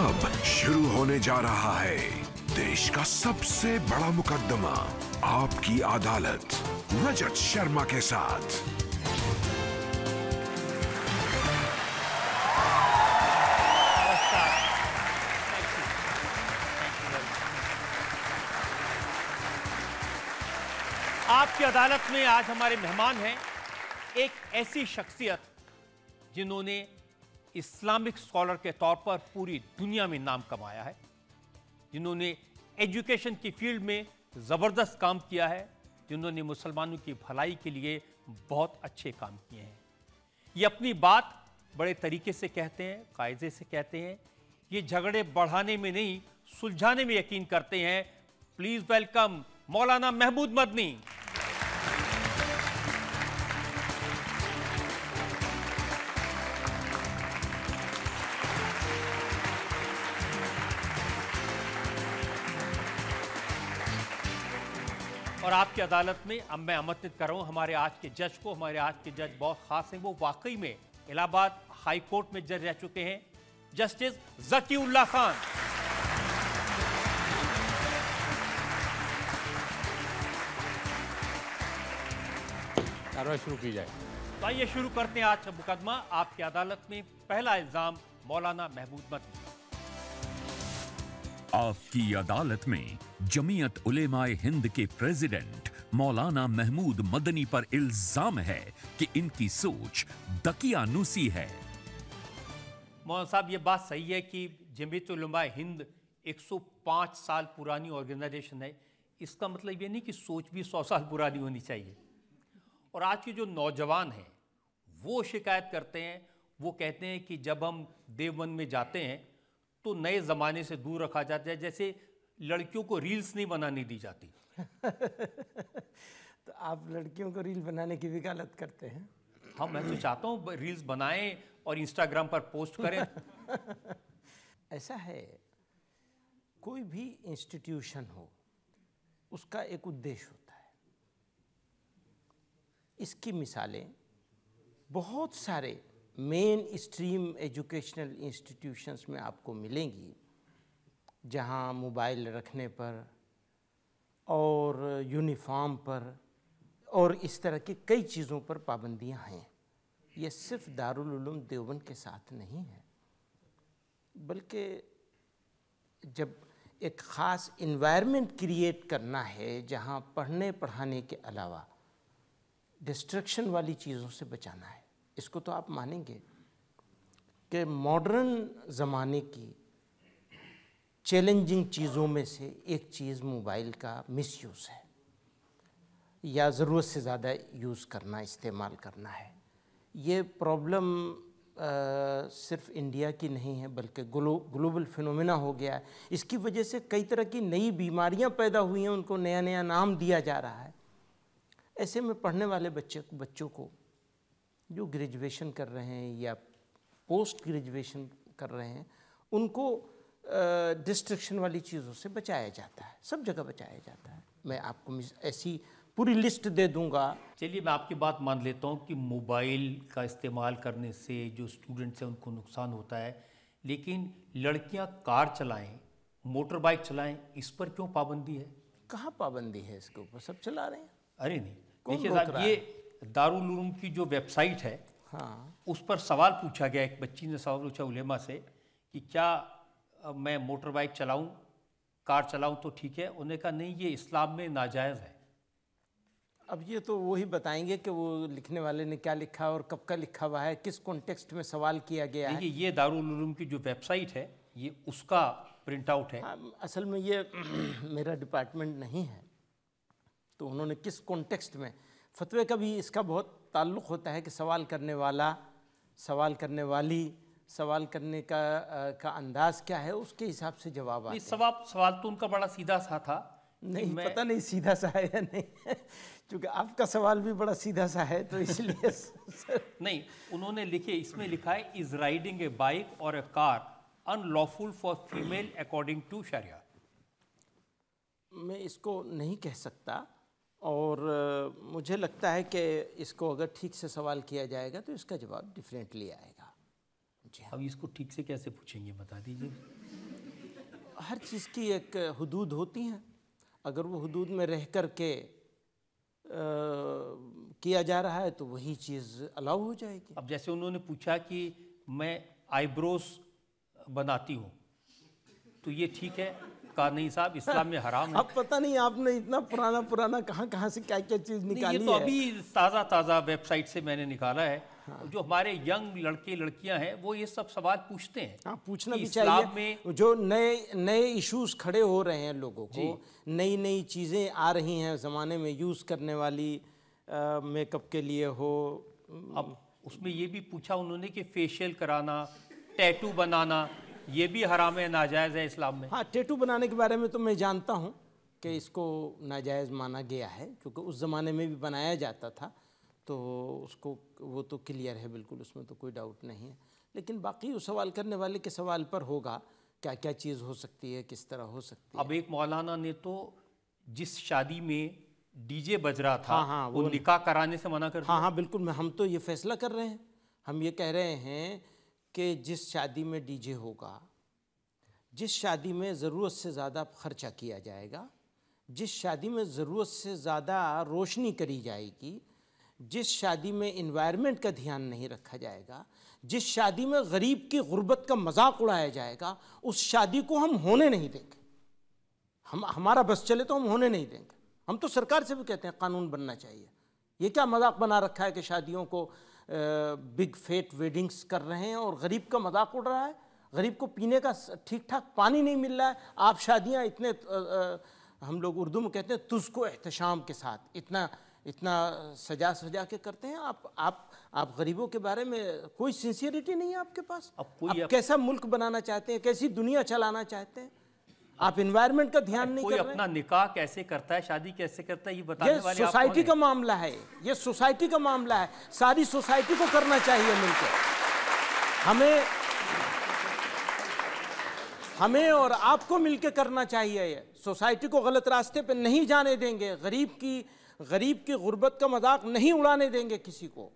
अब शुरू होने जा रहा है देश का सबसे बड़ा मुकदमा आपकी अदालत रजत शर्मा के साथ आपकी अदालत में आज हमारे मेहमान हैं एक ऐसी शख्सियत जिन्होंने इस्लामिक स्कॉलर के तौर पर पूरी दुनिया में नाम कमाया है जिन्होंने एजुकेशन की फील्ड में ज़बरदस्त काम किया है जिन्होंने मुसलमानों की भलाई के लिए बहुत अच्छे काम किए हैं ये अपनी बात बड़े तरीके से कहते हैं कायदे से कहते हैं ये झगड़े बढ़ाने में नहीं सुलझाने में यकीन करते हैं प्लीज़ वेलकम मौलाना महमूद मदनी आपकी अदालत में अब मैं आमंत्रित कर रहा हूँ हमारे आज के जज को हमारे आज के जज बहुत खास हैं वो वाकई में इलाहाबाद हाई कोर्ट में जज रह चुके हैं जस्टिस जकीउल्ला खान कार्रवाई शुरू की जाए तो आइए शुरू करते हैं आज का मुकदमा आपकी अदालत में पहला इल्जाम मौलाना महबूद मदनी आपकी अदालत में जमीयत उलेमाए हिंद के प्रेसिडेंट मौलाना महमूद मदनी पर इल्जाम है कि इनकी सोच दकियानूसी है मौलाना साहब ये बात सही है कि जमीयत उलेमाए हिंद 105 साल पुरानी ऑर्गेनाइजेशन है इसका मतलब ये नहीं कि सोच भी 100 साल पुरानी होनी चाहिए और आज के जो नौजवान हैं वो शिकायत करते हैं वो कहते हैं कि जब हम देवबंद में जाते हैं तो नए ज़माने से दूर रखा जाता है जैसे लड़कियों को रील्स नहीं बनाने दी जाती तो आप लड़कियों को रील बनाने की वकालत करते हैं हाँ मैं तो चाहता हूँ रील्स बनाएं और इंस्टाग्राम पर पोस्ट करें ऐसा है कोई भी इंस्टीट्यूशन हो उसका एक उद्देश्य होता है इसकी मिसालें बहुत सारे मेन स्ट्रीम एजुकेशनल इंस्टीट्यूशंस में आपको मिलेंगी जहां मोबाइल रखने पर और यूनिफॉर्म पर और इस तरह की कई चीज़ों पर पाबंदियां हैं ये सिर्फ दारुलूम देवबंद के साथ नहीं है बल्कि जब एक ख़ास इन्वायरमेंट क्रिएट करना है जहाँ पढ़ने पढ़ाने के अलावा डिस्ट्रक्शन वाली चीज़ों से बचाना है इसको तो आप मानेंगे कि मॉडर्न ज़माने की चैलेंजिंग चीज़ों में से एक चीज़ मोबाइल का मिसयूज़ है या ज़रूरत से ज़्यादा यूज़ करना इस्तेमाल करना है ये प्रॉब्लम सिर्फ इंडिया की नहीं है बल्कि ग्लो ग्लोबल फिनोमेना हो गया है इसकी वजह से कई तरह की नई बीमारियां पैदा हुई हैं उनको नया नया नाम दिया जा रहा है ऐसे में पढ़ने वाले बच्चे बच्चों को जो ग्रेजुएशन कर रहे हैं या पोस्ट ग्रेजुएशन कर रहे हैं उनको डिस्ट्रक्शन वाली चीज़ों से बचाया जाता है सब जगह बचाया जाता है मैं आपको ऐसी पूरी लिस्ट दे दूंगा चलिए मैं आपकी बात मान लेता हूँ कि मोबाइल का इस्तेमाल करने से जो स्टूडेंट्स हैं उनको नुकसान होता है लेकिन लड़कियाँ कार चलाएं मोटर बाइक चलाएं इस पर क्यों पाबंदी है कहाँ पाबंदी है इसके ऊपर सब चला रहे हैं अरे नहीं देखिए साहब ये दारुल दारूम की जो वेबसाइट है हाँ उस पर सवाल पूछा गया एक बच्ची ने सवाल पूछा उलेमा से कि क्या मैं मोटर बाइक चलाऊं कार चलाऊं तो ठीक है उन्हें कहा नहीं ये इस्लाम में नाजायज़ है अब ये तो वही बताएंगे कि वो लिखने वाले ने क्या लिखा और कब का लिखा हुआ है किस कॉन्टेक्स्ट में सवाल किया गया है ये दारूम की जो वेबसाइट है ये उसका प्रिंट आउट है हाँ, असल में ये मेरा डिपार्टमेंट नहीं है तो उन्होंने किस कॉन्टेक्स्ट में फतवे का भी इसका बहुत ताल्लुक़ होता है कि सवाल करने वाला सवाल करने वाली सवाल करने का आ, का अंदाज क्या है उसके हिसाब से जवाब आते सवाल सवाल तो उनका बड़ा सीधा सा था नहीं मैं... पता नहीं सीधा सा है या नहीं क्योंकि आपका सवाल भी बड़ा सीधा सा है तो इसलिए नहीं उन्होंने लिखे इसमें लिखा है इज राइडिंग ए बाइक और a car unlawful for female according to sharia मैं इसको नहीं कह सकता और मुझे लगता है कि इसको अगर ठीक से सवाल किया जाएगा तो इसका जवाब डिफरेंटली आएगा जी हाँ। अब इसको ठीक से कैसे पूछेंगे बता दीजिए हर चीज़ की एक हदूद होती हैं अगर वो हदूद में रह कर के आ, किया जा रहा है तो वही चीज़ अलाउ हो जाएगी अब जैसे उन्होंने पूछा कि मैं आईब्रोस बनाती हूँ तो ये ठीक है कहा नहीं साहब इस्लाम में हराम अब पता नहीं आपने इतना पुराना पुराना कहाँ कहाँ से क्या क्या चीज़ निकाली ये तो है। अभी ताज़ा ताज़ा वेबसाइट से मैंने निकाला है हाँ। जो हमारे यंग लड़के लड़कियां हैं वो ये सब सवाल पूछते हैं हाँ, पूछना भी चाहिए में जो नए नए इश्यूज खड़े हो रहे हैं लोगों को नई नई चीज़ें आ रही हैं ज़माने में यूज़ करने वाली मेकअप के लिए हो अब उसमें ये भी पूछा उन्होंने कि फेशियल कराना टैटू बनाना ये भी हराम नाजायज़ है इस्लाम में हाँ टेटू बनाने के बारे में तो मैं जानता हूँ कि इसको नाजायज़ माना गया है क्योंकि उस ज़माने में भी बनाया जाता था तो उसको वो तो क्लियर है बिल्कुल उसमें तो कोई डाउट नहीं है लेकिन बाकी उस सवाल करने वाले के सवाल पर होगा क्या क्या चीज़ हो सकती है किस तरह हो सकती है अब एक मौलाना ने तो जिस शादी में डीजे बज रहा था हाँ, हाँ, वो, वो निकाह कराने से मना कर हाँ हाँ बिल्कुल हम तो ये फैसला कर रहे हैं हम ये कह रहे हैं कि जिस शादी में डीजे होगा जिस शादी में ज़रूरत से ज़्यादा खर्चा किया जाएगा जिस शादी में ज़रूरत से ज़्यादा रोशनी करी जाएगी जिस शादी में इन्वायरमेंट का ध्यान नहीं रखा जाएगा जिस शादी में गरीब की गुर्बत का मजाक उड़ाया जाएगा उस शादी को हम होने नहीं देंगे हम हमारा बस चले तो हम होने नहीं देंगे हम तो सरकार से भी कहते हैं कानून बनना चाहिए ये क्या मजाक बना रखा है कि शादियों को बिग फेट वेडिंग्स कर रहे हैं और गरीब का मजाक उड़ रहा है गरीब को पीने का ठीक ठाक पानी नहीं मिल रहा है आप शादियाँ इतने हम लोग उर्दू में कहते हैं तुझको एहतशाम के साथ इतना इतना सजा सजा के करते हैं आप आप आप गरीबों के बारे में कोई सिंसियरिटी नहीं है आपके पास अब कोई आप, आप कैसा मुल्क बनाना चाहते हैं कैसी दुनिया चलाना चाहते हैं आप इन्वायरमेंट का ध्यान नहीं कोई कर अपना निकाह कैसे करता है शादी कैसे करता है ये बताने ये वाले सोसाइटी का मामला है ये सोसाइटी का मामला है सारी सोसाइटी को करना चाहिए मिलकर हमें हमें और आपको मिलकर करना चाहिए ये सोसाइटी को गलत रास्ते पे नहीं जाने देंगे गरीब की गरीब की गुर्बत का मजाक नहीं उड़ाने देंगे किसी को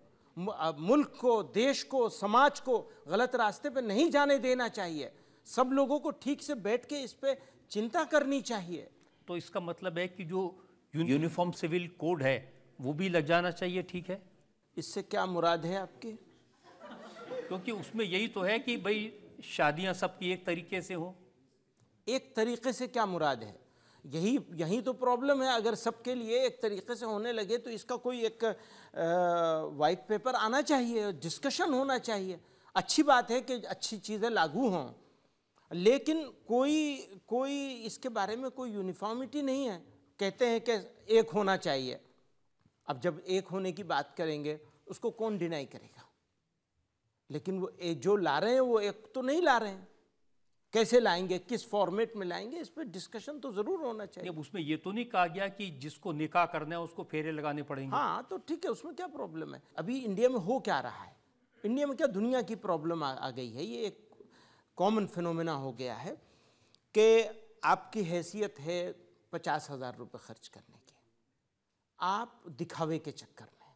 मुल्क को देश को समाज को गलत रास्ते पे नहीं जाने देना चाहिए सब लोगों को ठीक से बैठ के इस पर चिंता करनी चाहिए तो इसका मतलब है कि जो यूनिफॉर्म सिविल कोड है वो भी लग जाना चाहिए ठीक है इससे क्या मुराद है आपकी क्योंकि उसमें यही तो है कि भाई शादियां सबकी एक तरीके से हो एक तरीके से क्या मुराद है यही यही तो प्रॉब्लम है अगर सबके लिए एक तरीके से होने लगे तो इसका कोई एक वाइट पेपर आना चाहिए डिस्कशन होना चाहिए अच्छी बात है कि अच्छी चीज़ें लागू हों लेकिन कोई कोई इसके बारे में कोई यूनिफॉर्मिटी नहीं है कहते हैं कि एक होना चाहिए अब जब एक होने की बात करेंगे उसको कौन डिनाई करेगा लेकिन वो ए, जो ला रहे हैं वो एक तो नहीं ला रहे हैं कैसे लाएंगे किस फॉर्मेट में लाएंगे इस पर डिस्कशन तो जरूर होना चाहिए अब उसमें ये तो नहीं कहा गया कि जिसको निकाह करना है उसको फेरे लगाने पड़ेंगे हाँ तो ठीक है उसमें क्या प्रॉब्लम है अभी इंडिया में हो क्या रहा है इंडिया में क्या दुनिया की प्रॉब्लम आ, आ गई है ये एक कॉमन फिनोमेना हो गया है कि आपकी हैसियत है पचास हज़ार रुपये खर्च करने की आप दिखावे के चक्कर में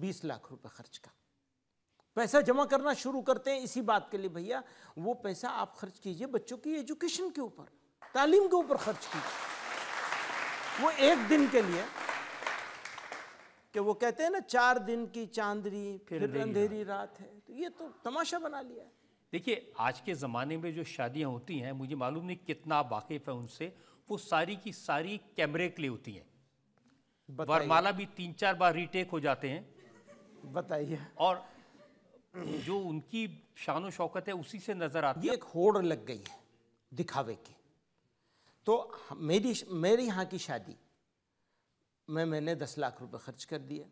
बीस लाख रुपए खर्च का पैसा जमा करना शुरू करते हैं इसी बात के लिए भैया वो पैसा आप खर्च कीजिए बच्चों की एजुकेशन के ऊपर तालीम के ऊपर खर्च कीजिए वो एक दिन के लिए कि वो कहते हैं ना चार दिन की चांदनी फिर अंधेरी रात है तो ये तो तमाशा बना लिया है देखिए आज के ज़माने में जो शादियाँ होती हैं मुझे मालूम नहीं कितना वाकिफ़ है उनसे वो सारी की सारी कैमरे के लिए होती हैं वरमाला भी तीन चार बार रीटेक हो जाते हैं बताइए और जो उनकी शान शौकत है उसी से नज़र आती है एक होड़ लग गई है दिखावे की तो मेरी मेरे यहाँ की शादी में मैंने दस लाख रुपए खर्च कर दिए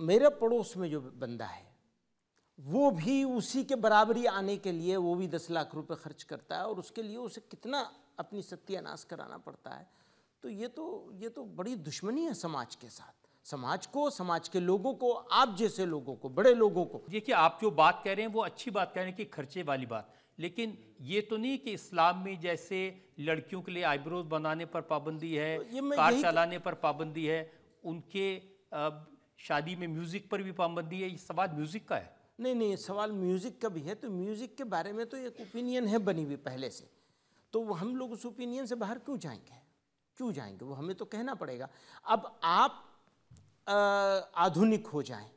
मेरे पड़ोस में जो बंदा है वो भी उसी के बराबरी आने के लिए वो भी दस लाख रुपए खर्च करता है और उसके लिए उसे कितना अपनी सत्यानाश कराना पड़ता है तो ये तो ये तो बड़ी दुश्मनी है समाज के साथ समाज को समाज के लोगों को आप जैसे लोगों को बड़े लोगों को देखिए आप जो बात कह रहे हैं वो अच्छी बात कह रहे हैं कि खर्चे वाली बात लेकिन ये तो नहीं कि इस्लाम में जैसे लड़कियों के लिए आईब्रोज बनाने पर पाबंदी है तो कार तो चलाने पर पाबंदी है उनके शादी में म्यूज़िक पर भी पाबंदी है ये सवाल म्यूज़िक का है नहीं नहीं सवाल म्यूज़िक का भी है तो म्यूज़िक के बारे में तो एक ओपिनियन है बनी हुई पहले से तो हम लोग उस ओपिनियन से बाहर क्यों जाएंगे क्यों जाएंगे वो हमें तो कहना पड़ेगा अब आप आधुनिक हो जाएं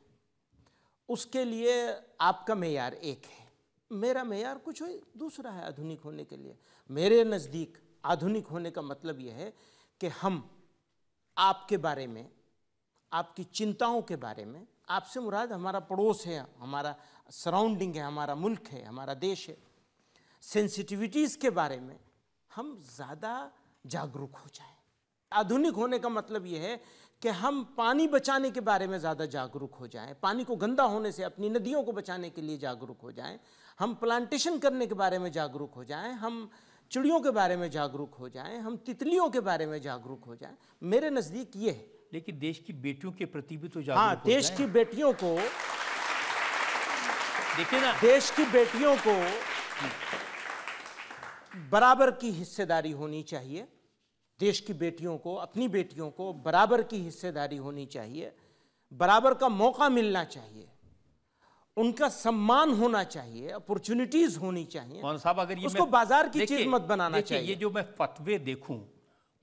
उसके लिए आपका मैार एक है मेरा मैार कुछ दूसरा है आधुनिक होने के लिए मेरे नज़दीक आधुनिक होने का मतलब यह है कि हम आपके बारे में आपकी चिंताओं के बारे में आपसे मुराद हमारा पड़ोस है हमारा सराउंडिंग है हमारा मुल्क है हमारा देश है सेंसिटिविटीज़ के बारे में हम ज़्यादा जागरूक हो जाए आधुनिक होने का मतलब यह है कि हम पानी बचाने के बारे में ज़्यादा जागरूक हो जाएं पानी को गंदा होने से अपनी नदियों को बचाने के लिए जागरूक हो जाएं हम प्लांटेशन करने के बारे में जागरूक हो जाएं हम चिड़ियों के बारे में जागरूक हो जाएं हम तितलियों के बारे में जागरूक हो जाएं मेरे नज़दीक ये है लेकिन देश की बेटियों के प्रति भी तो जागरूक हाँ देश की बेटियों को देखिए ना देश की बेटियों को बराबर की हिस्सेदारी होनी चाहिए देश की बेटियों को अपनी बेटियों को बराबर की हिस्सेदारी होनी चाहिए बराबर का मौका मिलना चाहिए उनका सम्मान होना चाहिए अपॉर्चुनिटीज होनी चाहिए साहब अगर ये उसको बाजार की चीज मत बनाना चाहिए ये जो मैं फतवे देखूं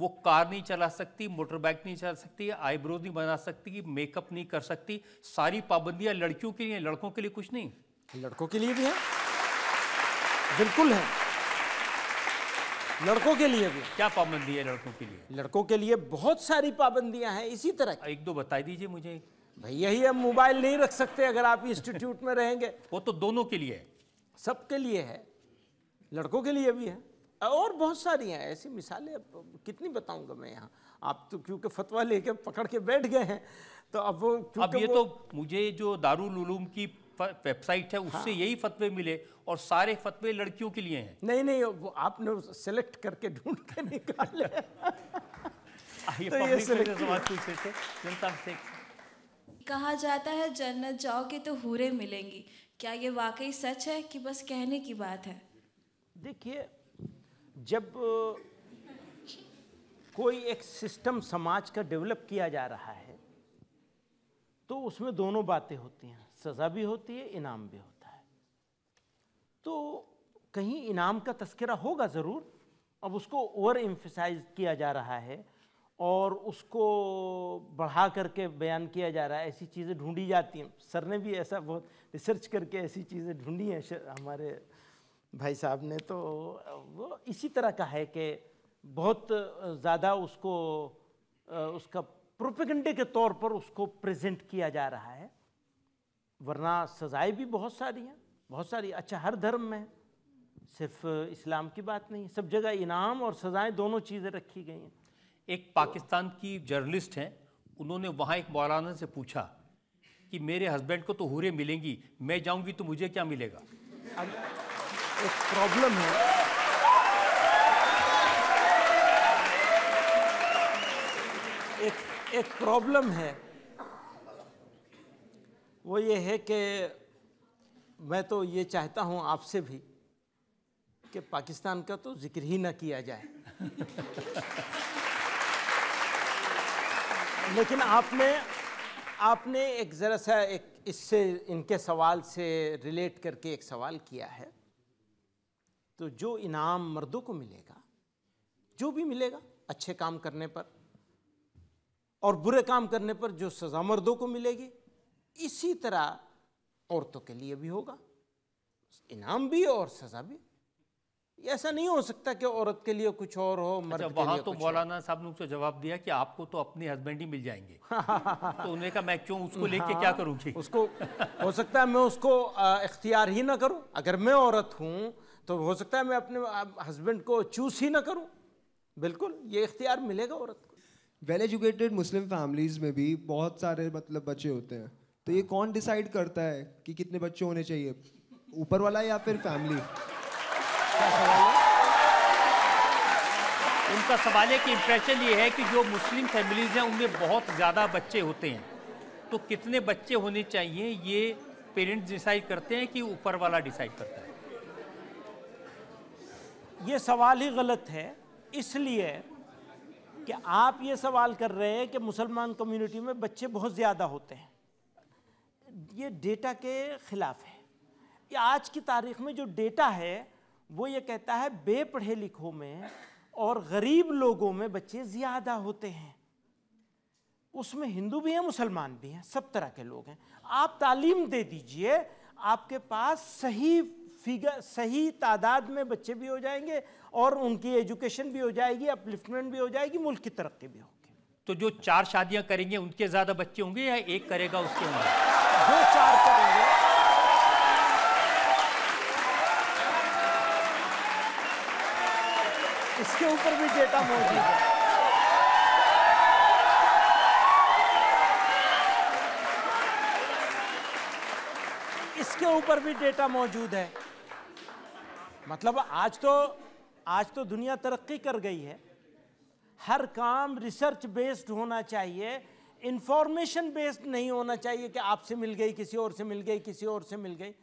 वो कार नहीं चला सकती मोटर बाइक नहीं चला सकती आईब्रोज नहीं बना सकती मेकअप नहीं कर सकती सारी पाबंदियां लड़कियों के लिए लड़कों के लिए कुछ नहीं लड़कों के लिए भी है बिल्कुल है लड़कों के लिए भी क्या पाबंदी है लड़कों के लिए लड़कों के लिए बहुत सारी पाबंदियां हैं इसी तरह एक दो बता दीजिए मुझे भैया ही हम मोबाइल नहीं रख सकते अगर आप इंस्टीट्यूट में रहेंगे वो तो दोनों के लिए है सबके लिए है लड़कों के लिए भी है और बहुत सारी हैं ऐसी मिसालें कितनी बताऊंगा मैं यहाँ आप तो क्योंकि फतवा लेके पकड़ के बैठ गए हैं तो अब वो अब ये वो... तो मुझे जो दारुल उलूम की वेबसाइट है उससे हाँ। यही फतवे मिले और सारे फतवे लड़कियों के लिए हैं नहीं नहीं वो आपने सेलेक्ट करके ढूंढ के निकाले तो ये जनता से कहा जाता है जन्नत जाओगे तो हूरे मिलेंगी क्या ये वाकई सच है कि बस कहने की बात है देखिए जब कोई एक सिस्टम समाज का डेवलप किया जा रहा है तो उसमें दोनों बातें होती हैं सज़ा भी होती है इनाम भी होता है तो कहीं इनाम का तस्करा होगा ज़रूर अब उसको ओवर एम्फिसाइज किया जा रहा है और उसको बढ़ा करके बयान किया जा रहा है ऐसी चीज़ें ढूंढी जाती हैं सर ने भी ऐसा बहुत रिसर्च करके ऐसी चीज़ें ढूंढी हैं हमारे भाई साहब ने तो वो इसी तरह का है कि बहुत ज़्यादा उसको उसका प्रोपेगेंडे के तौर पर उसको प्रेजेंट किया जा रहा है वरना सज़ाएँ भी बहुत सारी हैं बहुत सारी अच्छा हर धर्म में सिर्फ इस्लाम की बात नहीं सब जगह इनाम और सज़ाएँ दोनों चीज़ें रखी गई हैं एक पाकिस्तान की जर्नलिस्ट हैं उन्होंने वहाँ एक मौलाना से पूछा कि मेरे हस्बैंड को तो हूरे मिलेंगी मैं जाऊँगी तो मुझे क्या मिलेगा एक प्रॉब्लम है एक एक प्रॉब्लम है वो ये है कि मैं तो ये चाहता हूँ आपसे भी कि पाकिस्तान का तो जिक्र ही ना किया जाए लेकिन आपने आपने एक ज़रा सा एक इससे इनके सवाल से रिलेट करके एक सवाल किया है तो जो इनाम मर्दों को मिलेगा जो भी मिलेगा अच्छे काम करने पर और बुरे काम करने पर जो सज़ा मर्दों को मिलेगी इसी तरह औरतों के लिए भी होगा इनाम भी और सज़ा भी ऐसा नहीं हो सकता कि औरत के लिए कुछ और हो मर्द अच्छा, वहाँ तो मौलाना साहब ने उसको जवाब दिया कि आपको तो अपने हस्बैंड ही मिल जाएंगे तो उन्होंने कहा मैं क्यों उसको लेके हाँ, क्या करूँगी उसको हो सकता है मैं उसको इख्तियार ही ना करूँ अगर मैं औरत हूँ तो हो सकता है मैं अपने हस्बैंड को चूज ही ना करूँ बिल्कुल ये इख्तियार मिलेगा औरत को वेल एजुकेटेड मुस्लिम फैमिलीज़ में भी बहुत सारे मतलब बच्चे होते हैं तो ये कौन डिसाइड करता है कि कितने बच्चे होने चाहिए ऊपर वाला या फिर फैमिली उनका सवाल है कि इम्प्रेशन ये है कि जो मुस्लिम फैमिलीज़ हैं उनमें बहुत ज़्यादा बच्चे होते हैं तो कितने बच्चे होने चाहिए ये पेरेंट्स डिसाइड करते हैं कि ऊपर वाला डिसाइड करता है ये सवाल ही गलत है इसलिए कि आप ये सवाल कर रहे हैं कि मुसलमान कम्युनिटी में बच्चे बहुत ज़्यादा होते हैं ये डेटा के ख़िलाफ़ है ये आज की तारीख में जो डेटा है वो ये कहता है बेपढ़े लिखों में और गरीब लोगों में बच्चे ज़्यादा होते हैं उसमें हिंदू भी हैं मुसलमान भी हैं सब तरह के लोग हैं आप तालीम दे दीजिए आपके पास सही फिगर सही तादाद में बच्चे भी हो जाएंगे और उनकी एजुकेशन भी हो जाएगी अपलिफ्टमेंट भी हो जाएगी मुल्क की तरक्की भी होगी तो जो चार शादियां करेंगे उनके ज़्यादा बच्चे होंगे या एक करेगा उसके होंगे जो चार करेंगे इसके ऊपर भी डेटा मौजूद है इसके ऊपर भी डेटा मौजूद है मतलब आज तो आज तो दुनिया तरक्की कर गई है हर काम रिसर्च बेस्ड होना चाहिए इंफॉर्मेशन बेस्ड नहीं होना चाहिए कि आपसे मिल गई किसी और से मिल गई किसी और से मिल गई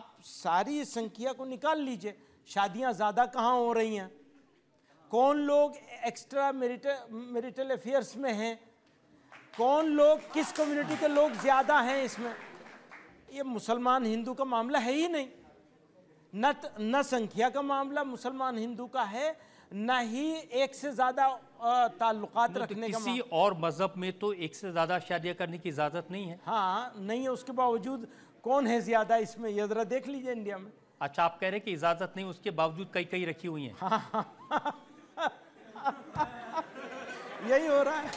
आप सारी संख्या को निकाल लीजिए शादियां ज़्यादा कहाँ हो रही हैं कौन लोग एक्स्ट्रा मेरिटल मेरिटल अफेयर्स में हैं कौन लोग किस कम्युनिटी के लोग ज़्यादा हैं इसमें ये मुसलमान हिंदू का मामला है ही नहीं न न संख्या का मामला मुसलमान हिंदू का है न ही एक से ज़्यादा ताल्लुकात तो रखने तो किसी का और मज़हब में तो एक से ज़्यादा शादियाँ करने की इजाज़त नहीं है हाँ नहीं है उसके बावजूद कौन है ज़्यादा इसमें ये ज़रा देख लीजिए इंडिया में अच्छा आप कह रहे हैं कि इजाज़त नहीं उसके बावजूद कई कई रखी हुई हैं हाँ, हाँ, हाँ, हाँ। यही हो रहा है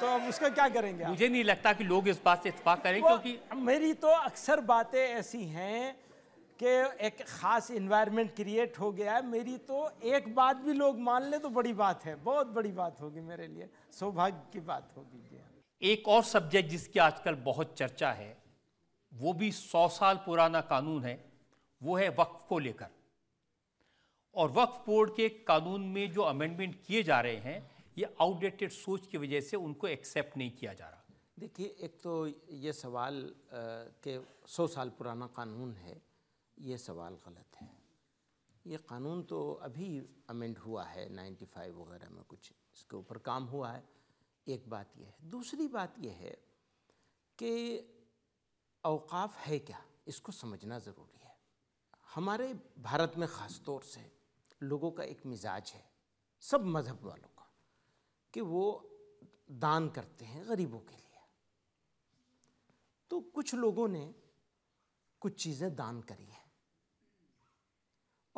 तो हम उसका क्या करेंगे मुझे नहीं लगता कि लोग इस बात से इतफाक करें क्योंकि मेरी तो अक्सर बातें ऐसी हैं कि एक ख़ास इन्वायरमेंट क्रिएट हो गया है मेरी तो एक बात भी लोग मान ले तो बड़ी बात है बहुत बड़ी बात होगी मेरे लिए सौभाग्य की बात होगी एक और सब्जेक्ट जिसकी आजकल बहुत चर्चा है वो भी सौ साल पुराना कानून है वो है वक्फ को लेकर और वक्फ बोर्ड के कानून में जो अमेंडमेंट किए जा रहे हैं ये आउटडेटेड सोच की वजह से उनको एक्सेप्ट नहीं किया जा रहा देखिए एक तो ये सवाल के सौ साल पुराना कानून है ये सवाल गलत है ये कानून तो अभी अमेंड हुआ है 95 वगैरह में कुछ इसके ऊपर काम हुआ है एक बात यह है दूसरी बात यह है कि अवकाफ़ है क्या इसको समझना ज़रूरी है हमारे भारत में ख़ास तौर से लोगों का एक मिजाज है सब मज़हब वालों का कि वो दान करते हैं गरीबों के लिए तो कुछ लोगों ने कुछ चीज़ें दान करी हैं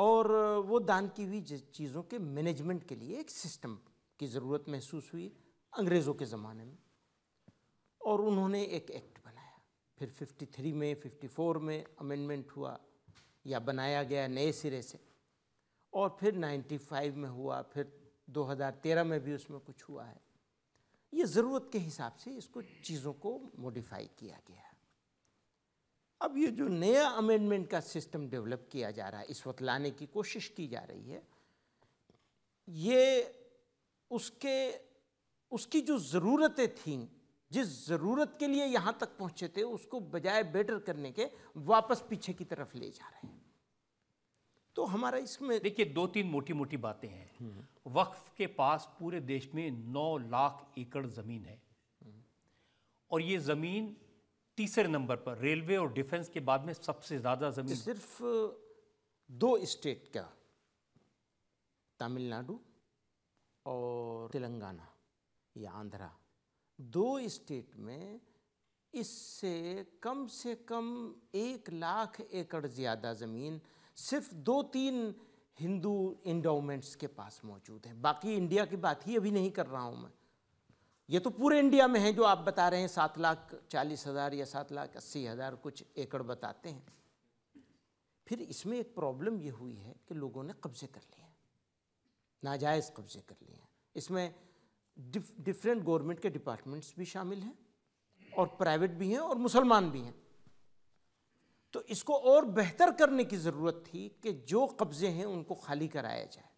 और वो दान की हुई चीज़ों के मैनेजमेंट के लिए एक सिस्टम की ज़रूरत महसूस हुई अंग्रेज़ों के ज़माने में और उन्होंने एक एक्ट बनाया फिर 53 में 54 में अमेंडमेंट हुआ या बनाया गया नए सिरे से और फिर 95 में हुआ फिर 2013 में भी उसमें कुछ हुआ है ये ज़रूरत के हिसाब से इसको चीज़ों को मॉडिफाई किया गया अब ये जो नया अमेंडमेंट का सिस्टम डेवलप किया जा रहा है इस वक्त लाने की कोशिश की जा रही है ये उसके उसकी जो ज़रूरतें थीं जिस ज़रूरत के लिए यहाँ तक पहुँचे थे उसको बजाय बेटर करने के वापस पीछे की तरफ ले जा रहे हैं तो हमारा इसमें देखिए दो तीन मोटी मोटी बातें हैं वक्फ के पास पूरे देश में नौ लाख एकड़ ज़मीन है और ये ज़मीन तीसरे नंबर पर रेलवे और डिफेंस के बाद में सबसे ज़्यादा तो ज़मीन सिर्फ दो स्टेट का तमिलनाडु और तेलंगाना या आंध्रा दो स्टेट में इससे कम से कम एक लाख एकड़ ज़्यादा ज़मीन सिर्फ दो तीन हिंदू इंडोमेंट्स के पास मौजूद हैं बाकी इंडिया की बात ही अभी नहीं कर रहा हूँ मैं ये तो पूरे इंडिया में है जो आप बता रहे हैं सात लाख चालीस हज़ार या सात लाख अस्सी हज़ार कुछ एकड़ बताते हैं फिर इसमें एक प्रॉब्लम ये हुई है कि लोगों ने कब्ज़े कर लिए नाजायज़ कब्ज़े कर लिए हैं इसमें डिफ, डिफरेंट गवर्नमेंट के डिपार्टमेंट्स भी शामिल हैं और प्राइवेट भी हैं और मुसलमान भी हैं तो इसको और बेहतर करने की ज़रूरत थी कि जो कब्ज़े हैं उनको खाली कराया जाए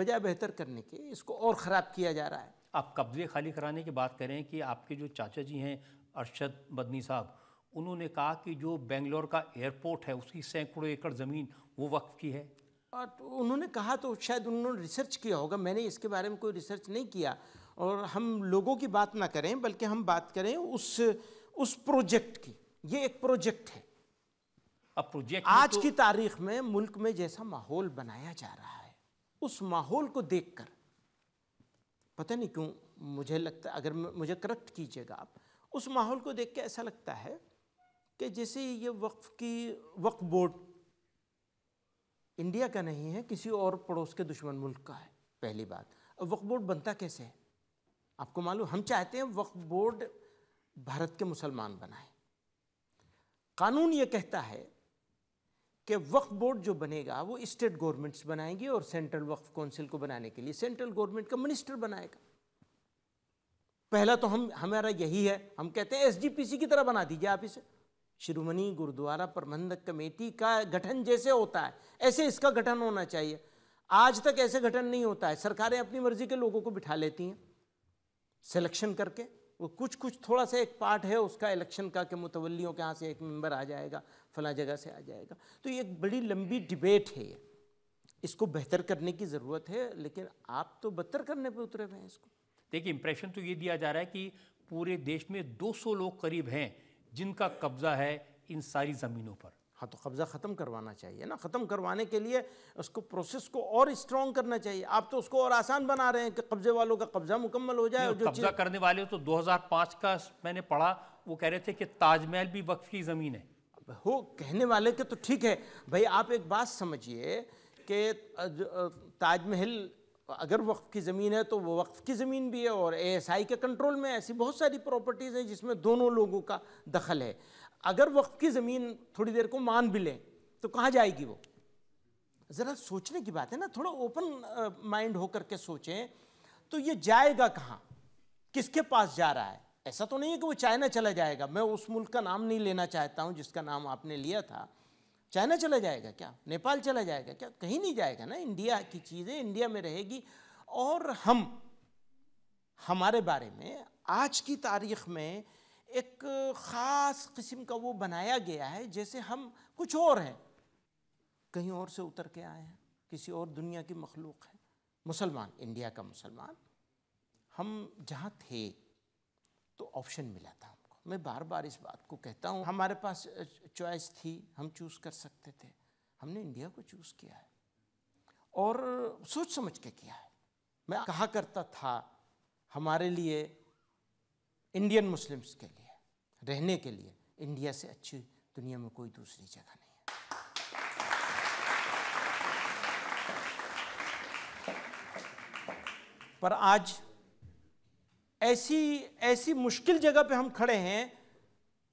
बजाय बेहतर करने के इसको और ख़राब किया जा रहा है आप कब्ज़े खाली कराने की बात करें कि आपके जो चाचा जी हैं अरशद बदनी साहब उन्होंने कहा कि जो बेंगलोर का एयरपोर्ट है उसकी सैकड़ों एकड़ ज़मीन वो वक्फ की है और तो उन्होंने कहा तो शायद उन्होंने रिसर्च किया होगा मैंने इसके बारे में कोई रिसर्च नहीं किया और हम लोगों की बात ना करें बल्कि हम बात करें उस उस प्रोजेक्ट की ये एक प्रोजेक्ट है प्रोजेक्ट आज तो की तारीख में मुल्क में जैसा माहौल बनाया जा रहा है उस माहौल को देखकर पता नहीं क्यों मुझे लगता अगर मुझे करेक्ट कीजिएगा आप उस माहौल को देख के ऐसा लगता है कि जैसे ये वक्फ की वक्फ बोर्ड इंडिया का नहीं है किसी और पड़ोस के दुश्मन मुल्क का है पहली बात अब वक्फ बोर्ड बनता कैसे है आपको मालूम हम चाहते हैं वक्फ बोर्ड भारत के मुसलमान बनाए कानून ये कहता है कि वक्फ बोर्ड जो बनेगा वो स्टेट गवर्नमेंट्स बनाएंगी और सेंट्रल वक्फ काउंसिल को बनाने के लिए सेंट्रल गवर्नमेंट का मिनिस्टर बनाएगा पहला तो हम हमारा यही है हम कहते हैं एसजीपीसी की तरह बना दीजिए आप इसे शिरोमणि गुरुद्वारा प्रबंधक कमेटी का गठन जैसे होता है ऐसे इसका गठन होना चाहिए आज तक ऐसे गठन नहीं होता है सरकारें अपनी मर्जी के लोगों को बिठा लेती हैं सिलेक्शन करके वो कुछ कुछ थोड़ा सा एक पार्ट है उसका इलेक्शन का कि मुतवलियों के यहाँ से एक मेंबर आ जाएगा फला जगह से आ जाएगा तो ये एक बड़ी लंबी डिबेट है ये इसको बेहतर करने की ज़रूरत है लेकिन आप तो बदतर करने पर उतरे हुए हैं इसको देखिए इंप्रेशन तो ये दिया जा रहा है कि पूरे देश में 200 लोग करीब हैं जिनका कब्जा है इन सारी ज़मीनों पर हाँ तो कब्ज़ा ख़त्म करवाना चाहिए ना ख़त्म करवाने के लिए उसको प्रोसेस को और स्ट्रॉन्ग करना चाहिए आप तो उसको और आसान बना रहे हैं कि कब्ज़े वालों का कब्ज़ा मुकम्मल हो जाए और जो कब्ज़ा करने वाले तो 2005 का मैंने पढ़ा वो कह रहे थे कि ताजमहल भी वक्फ की ज़मीन है हो कहने वाले के तो ठीक है भाई आप एक बात समझिए कि ताजमहल अगर वक्फ़ की ज़मीन है तो वो वक्फ़ की ज़मीन भी है और एएसआई के कंट्रोल में ऐसी बहुत सारी प्रॉपर्टीज़ हैं जिसमें दोनों लोगों का दखल है अगर वक्त की ज़मीन थोड़ी देर को मान भी लें तो कहाँ जाएगी वो ज़रा सोचने की बात है ना थोड़ा ओपन माइंड होकर के सोचें तो ये जाएगा कहाँ किसके पास जा रहा है ऐसा तो नहीं है कि वो चाइना चला जाएगा मैं उस मुल्क का नाम नहीं लेना चाहता हूँ जिसका नाम आपने लिया था चाइना चला जाएगा क्या नेपाल चला जाएगा क्या कहीं नहीं जाएगा ना इंडिया की चीज़ें इंडिया में रहेगी और हम हमारे बारे में आज की तारीख में एक ख़ास किस्म का वो बनाया गया है जैसे हम कुछ और हैं कहीं और से उतर के आए हैं किसी और दुनिया की मखलूक है मुसलमान इंडिया का मुसलमान हम जहाँ थे तो ऑप्शन मिला था हमको मैं बार बार इस बात को कहता हूँ हमारे पास चॉइस थी हम चूज़ कर सकते थे हमने इंडिया को चूज़ किया है और सोच समझ के किया है मैं कहा करता था हमारे लिए इंडियन मुस्लिम्स के लिए रहने के लिए इंडिया से अच्छी दुनिया में कोई दूसरी जगह नहीं है पर आज ऐसी ऐसी मुश्किल जगह पे हम खड़े हैं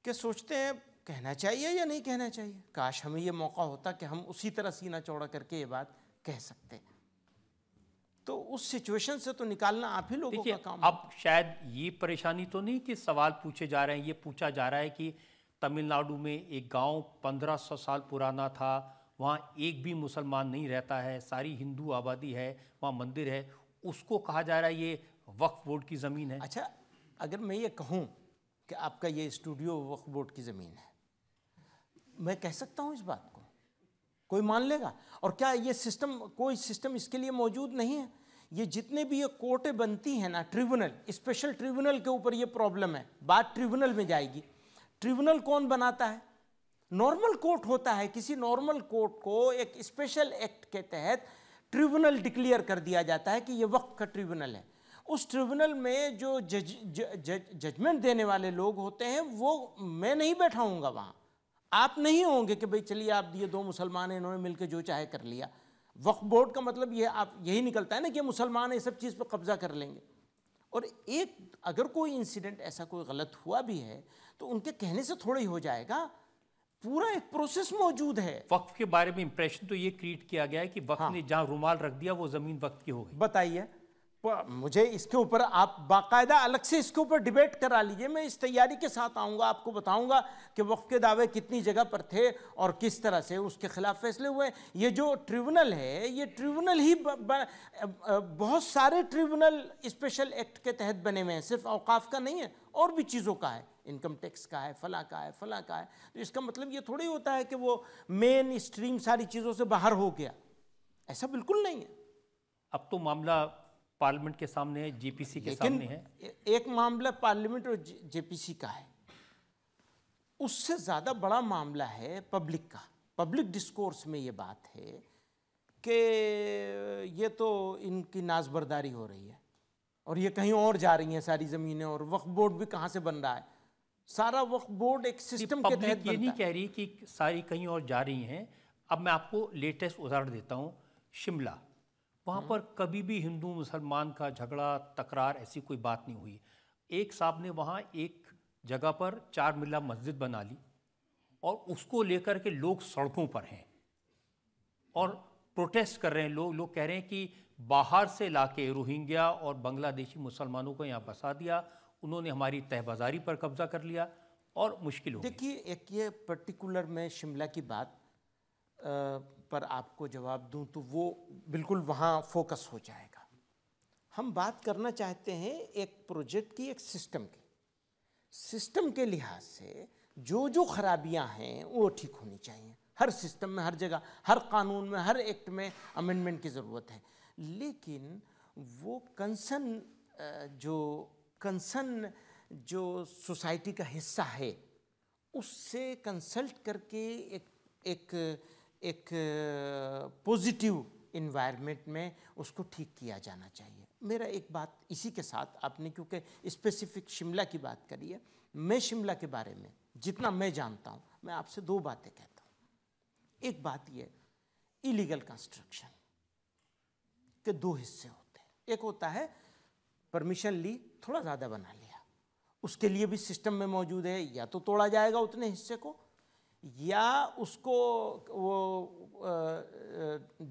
कि सोचते हैं कहना चाहिए या नहीं कहना चाहिए काश हमें ये मौका होता कि हम उसी तरह सीना चौड़ा करके ये बात कह सकते हैं तो उस सिचुएशन से तो निकालना आप ही लोगों का काम अब शायद ये परेशानी तो नहीं कि सवाल पूछे जा रहे हैं ये पूछा जा रहा है कि तमिलनाडु में एक गांव 1500 साल पुराना था वहाँ एक भी मुसलमान नहीं रहता है सारी हिंदू आबादी है वहाँ मंदिर है उसको कहा जा रहा है ये वक्फ बोर्ड की ज़मीन है अच्छा अगर मैं ये कहूँ कि आपका ये स्टूडियो वक्फ बोर्ड की ज़मीन है मैं कह सकता हूँ इस बात को कोई मान लेगा और क्या ये सिस्टम कोई सिस्टम इसके लिए मौजूद नहीं है ये जितने भी ये कोर्टें बनती हैं ना ट्रिब्यूनल स्पेशल ट्रिब्यूनल के ऊपर ये प्रॉब्लम है बात ट्रिब्यूनल में जाएगी ट्रिब्यूनल कौन बनाता है नॉर्मल कोर्ट होता है किसी नॉर्मल कोर्ट को एक स्पेशल एक्ट के तहत ट्रिब्यूनल डिक्लेयर कर दिया जाता है कि ये वक्त का ट्रिब्यूनल है उस ट्रिब्यूनल में जो जज जजमेंट देने वाले लोग होते हैं वो मैं नहीं बैठा वहाँ आप नहीं होंगे कि भाई चलिए आप ये दो मुसलमान इन्होंने मिलकर जो चाहे कर लिया वक्फ बोर्ड का मतलब ये आप यही निकलता है ना कि मुसलमान ये सब चीज़ पर कब्ज़ा कर लेंगे और एक अगर कोई इंसिडेंट ऐसा कोई गलत हुआ भी है तो उनके कहने से थोड़ा ही हो जाएगा पूरा एक प्रोसेस मौजूद है वक्फ के बारे में इंप्रेशन तो ये क्रिएट किया गया है कि वक्त हाँ। ने जहाँ रुमाल रख दिया वो ज़मीन वक्त की हो गई बताइए मुझे इसके ऊपर आप बाकायदा अलग से इसके ऊपर डिबेट करा लीजिए मैं इस तैयारी के साथ आऊँगा आपको बताऊँगा कि वक्त के दावे कितनी जगह पर थे और किस तरह से उसके खिलाफ फैसले हुए ये जो ट्रिब्यूनल है ये ट्रिब्यूनल ही ब, ब, बहुत सारे ट्रिब्यूनल स्पेशल एक्ट के तहत बने हुए हैं सिर्फ अवकाफ का नहीं है और भी चीज़ों का है इनकम टैक्स का है फला का है फला का है तो इसका मतलब ये थोड़ी होता है कि वो मेन स्ट्रीम सारी चीज़ों से बाहर हो गया ऐसा बिल्कुल नहीं है अब तो मामला पार्लियामेंट के सामने है जीपीसी के सामने है एक मामला पार्लियामेंट और जेपीसी का है उससे ज़्यादा बड़ा मामला है पब्लिक का पब्लिक डिस्कोर्स में ये बात है कि ये तो इनकी नाजबरदारी हो रही है और ये कहीं और जा रही है सारी ज़मीनें और वक्फ बोर्ड भी कहाँ से बन रहा है सारा वक्फ बोर्ड एक सिस्टम के तहत ये नहीं कह रही कि सारी कहीं और जा रही हैं अब मैं आपको लेटेस्ट उदाहरण देता हूँ शिमला वहाँ हम्म। पर कभी भी हिंदू मुसलमान का झगड़ा तकरार ऐसी कोई बात नहीं हुई एक साहब ने वहाँ एक जगह पर चार मिला मस्जिद बना ली और उसको लेकर के लोग सड़कों पर हैं और प्रोटेस्ट कर रहे हैं लोग लोग कह रहे हैं कि बाहर से लाके रोहिंग्या और बांग्लादेशी मुसलमानों को यहाँ बसा दिया उन्होंने हमारी तहबाजारी पर कब्जा कर लिया और मुश्किल हो देखिए एक ये पर्टिकुलर में शिमला की बात पर आपको जवाब दूं तो वो बिल्कुल वहाँ फोकस हो जाएगा हम बात करना चाहते हैं एक प्रोजेक्ट की एक सिस्टम की सिस्टम के लिहाज से जो जो खराबियां हैं वो ठीक होनी चाहिए हर सिस्टम में हर जगह हर कानून में हर एक्ट में अमेंडमेंट की ज़रूरत है लेकिन वो कंसर्न जो कंसर्न जो सोसाइटी का हिस्सा है उससे कंसल्ट करके एक एक एक पॉजिटिव इन्वायरमेंट में उसको ठीक किया जाना चाहिए मेरा एक बात इसी के साथ आपने क्योंकि स्पेसिफिक शिमला की बात करी है मैं शिमला के बारे में जितना मैं जानता हूँ मैं आपसे दो बातें कहता हूँ एक बात यह इलीगल कंस्ट्रक्शन के दो हिस्से होते हैं एक होता है परमिशन ली थोड़ा ज़्यादा बना लिया उसके लिए भी सिस्टम में मौजूद है या तो तोड़ा जाएगा उतने हिस्से को या उसको वो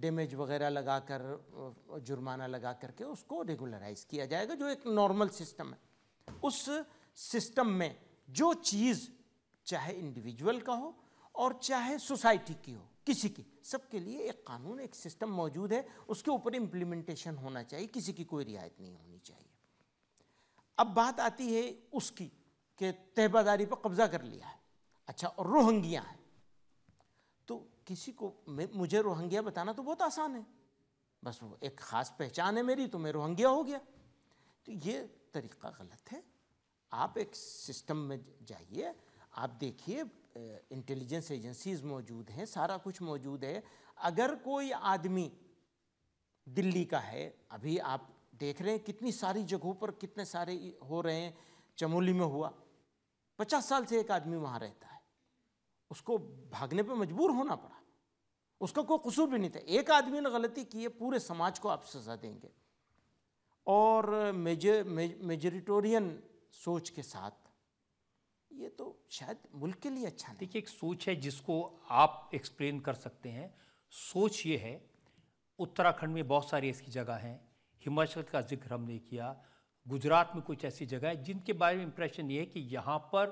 डेमेज वगैरह लगा कर जुर्माना लगा करके उसको रेगुलराइज किया जाएगा जो एक नॉर्मल सिस्टम है उस सिस्टम में जो चीज़ चाहे इंडिविजुअल का हो और चाहे सोसाइटी की हो किसी की सबके लिए एक कानून एक सिस्टम मौजूद है उसके ऊपर इम्प्लीमेंटेशन होना चाहिए किसी की कोई रियायत नहीं होनी चाहिए अब बात आती है उसकी कि तहबादारी पर कब्ज़ा कर लिया है अच्छा और रोहंगिया है तो किसी को मुझे रोहंगिया बताना तो बहुत आसान है बस वो एक ख़ास पहचान है मेरी तो मैं रोहंगिया हो गया तो ये तरीका गलत है आप एक सिस्टम में जाइए आप देखिए इंटेलिजेंस एजेंसीज मौजूद हैं सारा कुछ मौजूद है अगर कोई आदमी दिल्ली का है अभी आप देख रहे हैं कितनी सारी जगहों पर कितने सारे हो रहे हैं चमोली में हुआ पचास साल से एक आदमी वहाँ रहता है उसको भागने पे मजबूर होना पड़ा उसका कोई कसूर भी नहीं था एक आदमी ने गलती की है पूरे समाज को आप सज़ा देंगे और मेजर मेजरिटोरियन सोच के साथ ये तो शायद मुल्क के लिए अच्छा नहीं देखिए एक सोच है जिसको आप एक्सप्लेन कर सकते हैं सोच ये है उत्तराखंड में बहुत सारी ऐसी जगह हैं हिमाचल का जिक्र हमने किया गुजरात में कुछ ऐसी जगह है जिनके बारे में इंप्रेशन ये है कि यहाँ पर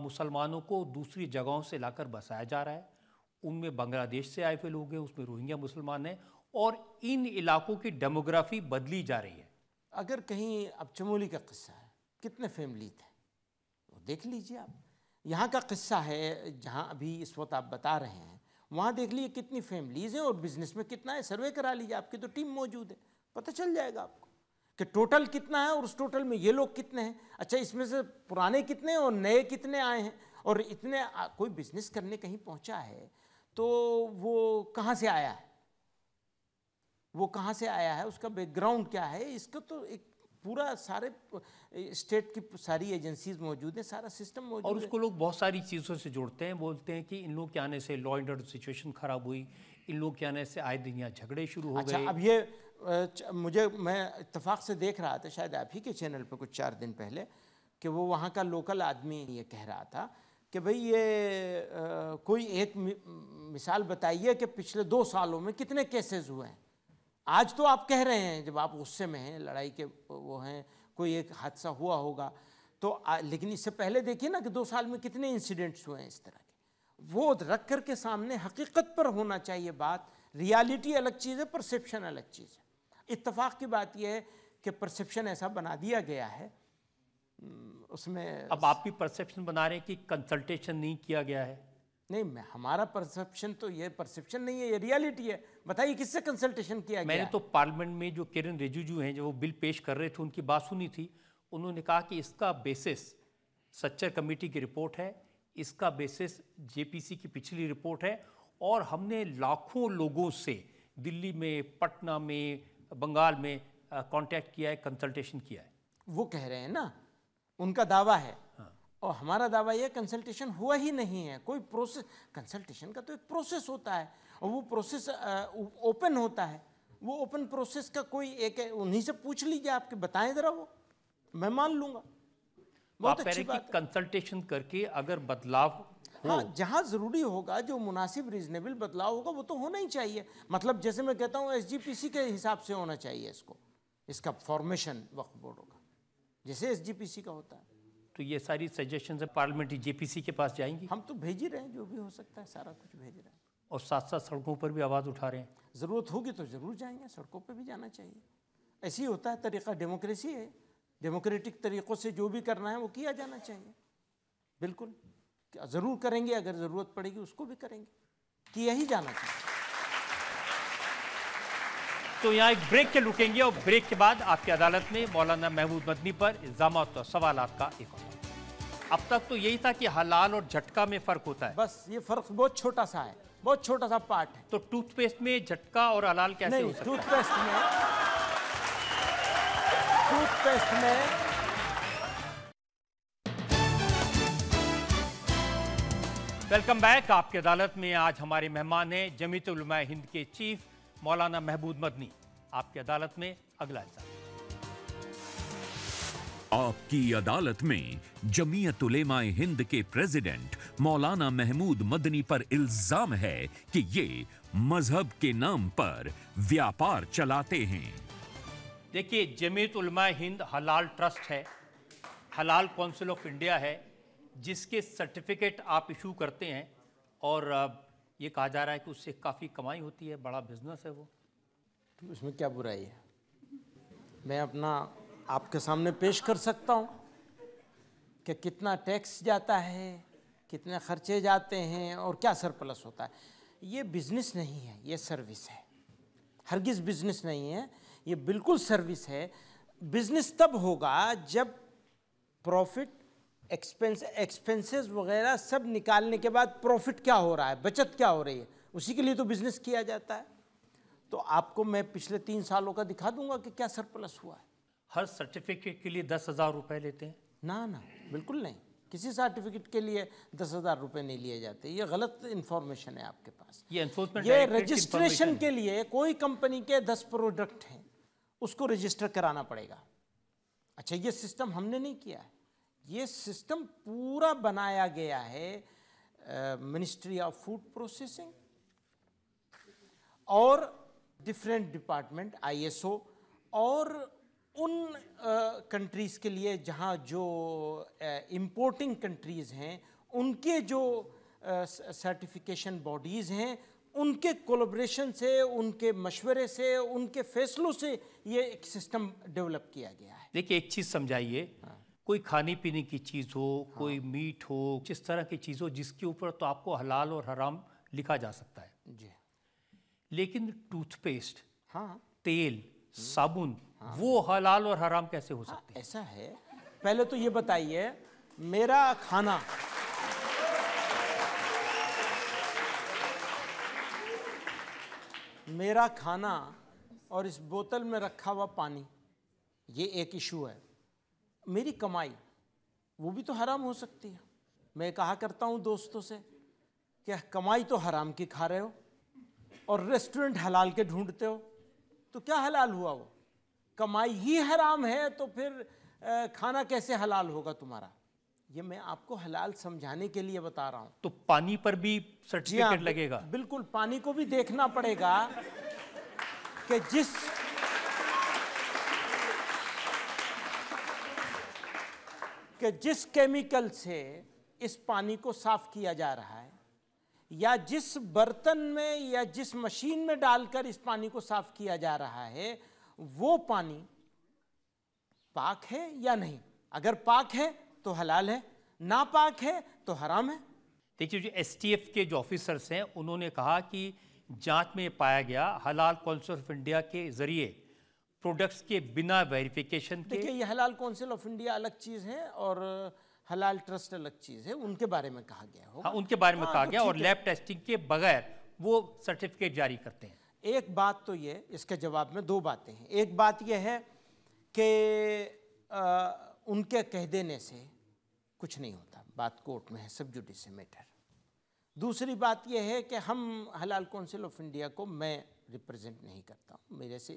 मुसलमानों को दूसरी जगहों से लाकर बसाया जा रहा है उनमें बांग्लादेश से आए हुए लोग हैं उसमें रोहिंग्या मुसलमान हैं और इन इलाकों की डेमोग्राफी बदली जा रही है अगर कहीं अब चमोली का किस्सा है कितने फैमिली थे वो देख लीजिए आप यहाँ का किस्सा है जहाँ अभी इस वक्त आप बता रहे हैं वहाँ देख लीजिए कितनी फैमिलीज़ हैं और बिज़नेस में कितना है सर्वे करा लीजिए आपकी तो टीम मौजूद है पता चल जाएगा आपको कि टोटल कितना है और उस टोटल में ये लोग कितने हैं अच्छा इसमें से पुराने कितने और नए कितने आए हैं और इतने आ, कोई बिजनेस करने कहीं पहुंचा है तो वो कहाँ से आया है वो कहाँ से आया है उसका बैकग्राउंड क्या है इसका तो एक पूरा सारे स्टेट की सारी एजेंसीज मौजूद हैं सारा सिस्टम मौजूद और उसको लोग बहुत सारी चीज़ों से जोड़ते हैं बोलते हैं कि इन लोग के आने से लॉ एंड ऑर्डर सिचुएशन खराब हुई इन लोग के आने से आए दिन यहाँ झगड़े शुरू हो अच्छा, गए अब ये मुझे मैं इतफाक़ से देख रहा था शायद आप ही के चैनल पर कुछ चार दिन पहले कि वो वहाँ का लोकल आदमी ये कह रहा था कि भाई ये आ, कोई एक मिसाल बताइए कि पिछले दो सालों में कितने केसेस हुए हैं आज तो आप कह रहे हैं जब आप गुस्से में हैं लड़ाई के वो हैं कोई एक हादसा हुआ होगा तो आ, लेकिन इससे पहले देखिए ना कि दो साल में कितने इंसिडेंट्स हुए हैं इस तरह के वो रख कर के सामने हकीकत पर होना चाहिए बात रियलिटी अलग चीज़ है परसेप्शन अलग चीज़ है इत्तेफाक की बात यह है कि परसेप्शन ऐसा बना दिया गया है उसमें अब आप भी परसेप्शन बना रहे हैं कि कंसल्टेशन नहीं किया गया है नहीं मैं हमारा परसेप्शन तो ये परसेप्शन नहीं है ये रियलिटी है बताइए किससे कंसल्टेशन किया मैंने गया मैंने तो पार्लियामेंट में जो किरण रिजिजू हैं जो वो बिल पेश कर रहे थे उनकी बात सुनी थी उन्होंने कहा कि इसका बेसिस सच्चर कमेटी की रिपोर्ट है इसका बेसिस जेपीसी की पिछली रिपोर्ट है और हमने लाखों लोगों से दिल्ली में पटना में बंगाल में कांटेक्ट किया है कंसल्टेशन किया है वो कह रहे हैं ना उनका दावा है हाँ। और हमारा दावा यह कंसल्टेशन हुआ ही नहीं है कोई प्रोसेस कंसल्टेशन का तो एक प्रोसेस होता है और वो प्रोसेस ओपन होता है वो ओपन प्रोसेस का कोई एक उन्हीं से पूछ लीजिए आपके बताएं ज़रा वो मैं मान लूंगा बहुत अच्छी बात कंसल्टेशन करके अगर बदलाव हाँ हम्म। जहाँ ज़रूरी होगा जो मुनासिब रीजनेबल बदलाव होगा वो तो होना ही चाहिए मतलब जैसे मैं कहता हूँ एस के हिसाब से होना चाहिए इसको इसका फॉर्मेशन वक्फ बोर्डों का जैसे एस का होता है तो ये सारी सजेशन पार्लियामेंट्री जेपीसी के पास जाएंगी हम तो भेज ही रहे हैं जो भी हो सकता है सारा कुछ भेज रहे हैं और साथ साथ सड़कों पर भी आवाज़ उठा रहे हैं ज़रूरत होगी तो ज़रूर जाएंगे सड़कों पर भी जाना चाहिए ऐसे ही होता है तरीका डेमोक्रेसी है डेमोक्रेटिक तरीक़ों से जो भी करना है वो किया जाना चाहिए बिल्कुल ज़रूर करेंगे अगर ज़रूरत पड़ेगी उसको भी करेंगे कि तो यही जाना चाहिए तो यहाँ एक ब्रेक के रुकेंगे और ब्रेक के बाद आपकी अदालत में मौलाना महमूद मदनी पर इल्ज़ाम तो सवाल आपका एक और अब तक तो यही था कि हलाल और झटका में फ़र्क होता है बस ये फ़र्क बहुत छोटा सा है बहुत छोटा सा पार्ट है तो टूथपेस्ट में झटका और हलाल कैसे नहीं, हो सकता टूथपेस्ट में टूथपेस्ट में वेलकम बैक आपके अदालत में आज हमारे मेहमान हैं जमीत उलमा हिंद के चीफ मौलाना महबूद मदनी आपकी अदालत में अगला इल्जाम आपकी अदालत में जमीयत उलेमा हिंद के प्रेसिडेंट मौलाना महमूद मदनी पर इल्जाम है कि ये मजहब के नाम पर व्यापार चलाते हैं देखिए जमीयत उलमा हिंद हलाल ट्रस्ट है हलाल काउंसिल ऑफ इंडिया है जिसके सर्टिफिकेट आप इशू करते हैं और ये कहा जा रहा है कि उससे काफ़ी कमाई होती है बड़ा बिजनेस है वो तो इसमें क्या बुराई है मैं अपना आपके सामने पेश कर सकता हूँ कि कितना टैक्स जाता है कितने खर्चे जाते हैं और क्या सरप्लस होता है ये बिजनेस नहीं है ये सर्विस है हरगिज़ बिजनेस नहीं है ये बिल्कुल सर्विस है बिजनेस तब होगा जब प्रॉफिट एक्सपेंस एक्सपेंसेस वगैरह सब निकालने के बाद प्रॉफिट क्या हो रहा है बचत क्या हो रही है उसी के लिए तो बिजनेस किया जाता है तो आपको मैं पिछले तीन सालों का दिखा दूंगा कि क्या सरप्लस हुआ है हर सर्टिफिकेट के लिए दस हज़ार रुपये लेते हैं ना ना बिल्कुल नहीं किसी सर्टिफिकेट के लिए दस हज़ार रुपये नहीं लिए जाते ये गलत इन्फॉर्मेशन है आपके पास ये ये रजिस्ट्रेशन के लिए कोई कंपनी के दस प्रोडक्ट हैं उसको रजिस्टर कराना पड़ेगा अच्छा ये सिस्टम हमने नहीं किया है ये सिस्टम पूरा बनाया गया है मिनिस्ट्री ऑफ फूड प्रोसेसिंग और डिफरेंट डिपार्टमेंट आईएसओ और उन कंट्रीज़ के लिए जहाँ जो इम्पोर्टिंग कंट्रीज़ हैं उनके जो सर्टिफिकेशन बॉडीज़ हैं उनके कोलोब्रेशन से उनके मशवरे से उनके फैसलों से ये एक सिस्टम डेवलप किया गया है देखिए एक चीज़ समझाइए हाँ। कोई खाने पीने की चीज़ हो हाँ। कोई मीट हो जिस तरह की चीज़ हो जिसके ऊपर तो आपको हलाल और हराम लिखा जा सकता है जी लेकिन टूथपेस्ट हाँ तेल हम्म। साबुन हाँ। वो हलाल और हराम कैसे हो हाँ, सकते हैं ऐसा है पहले तो ये बताइए मेरा खाना मेरा खाना और इस बोतल में रखा हुआ पानी ये एक इशू है मेरी कमाई वो भी तो हराम हो सकती है मैं कहा करता हूँ दोस्तों से क्या कमाई तो हराम की खा रहे हो और रेस्टोरेंट हलाल के ढूंढते हो तो क्या हलाल हुआ वो कमाई ही हराम है तो फिर खाना कैसे हलाल होगा तुम्हारा ये मैं आपको हलाल समझाने के लिए बता रहा हूँ तो पानी पर भी सर्टिफिकेट हाँ, लगेगा बिल्कुल पानी को भी देखना पड़ेगा कि जिस कि जिस केमिकल से इस पानी को साफ किया जा रहा है या जिस बर्तन में या जिस मशीन में डालकर इस पानी को साफ किया जा रहा है वो पानी पाक है या नहीं अगर पाक है तो हलाल है नापाक है तो हराम है देखिए जो एस के जो ऑफिसर्स हैं उन्होंने कहा कि जांच में पाया गया हलाल काउंसिल ऑफ इंडिया के ज़रिए प्रोडक्ट्स के बिना वेरिफिकेशन के देखिए ये हलाल काउंसिल ऑफ इंडिया अलग चीज़ है और हलाल ट्रस्ट अलग चीज़ है उनके बारे में कहा गया हो हाँ उनके बारे में हाँ, कहा तो गया और लैब टेस्टिंग के बगैर वो सर्टिफिकेट जारी करते हैं एक बात तो ये इसके जवाब में दो बातें हैं एक बात यह है कि उनके कह देने से कुछ नहीं होता बात कोर्ट में है सब जुडिस मैटर दूसरी बात यह है कि हम हलाल काउंसिल ऑफ इंडिया को मैं रिप्रेजेंट नहीं करता हूँ मेरे से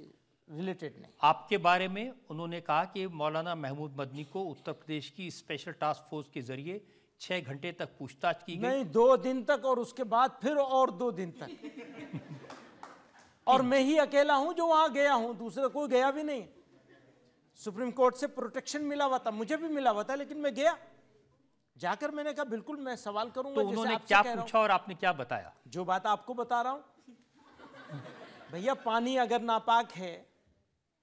रिलेटेड नहीं आपके बारे में उन्होंने कहा कि मौलाना महमूद मदनी को उत्तर प्रदेश की स्पेशल टास्क फोर्स के जरिए छः घंटे तक पूछताछ की नहीं गई। दो दिन तक और उसके बाद फिर और दो दिन तक और मैं ही अकेला हूं जो वहां गया हूं दूसरा कोई गया भी नहीं सुप्रीम कोर्ट से प्रोटेक्शन मिला हुआ था मुझे भी मिला हुआ था लेकिन मैं गया जाकर मैंने कहा बिल्कुल मैं सवाल करूंगा तो उन्होंने क्या पूछा और आपने क्या बताया जो बात आपको बता रहा हूं भैया पानी अगर नापाक है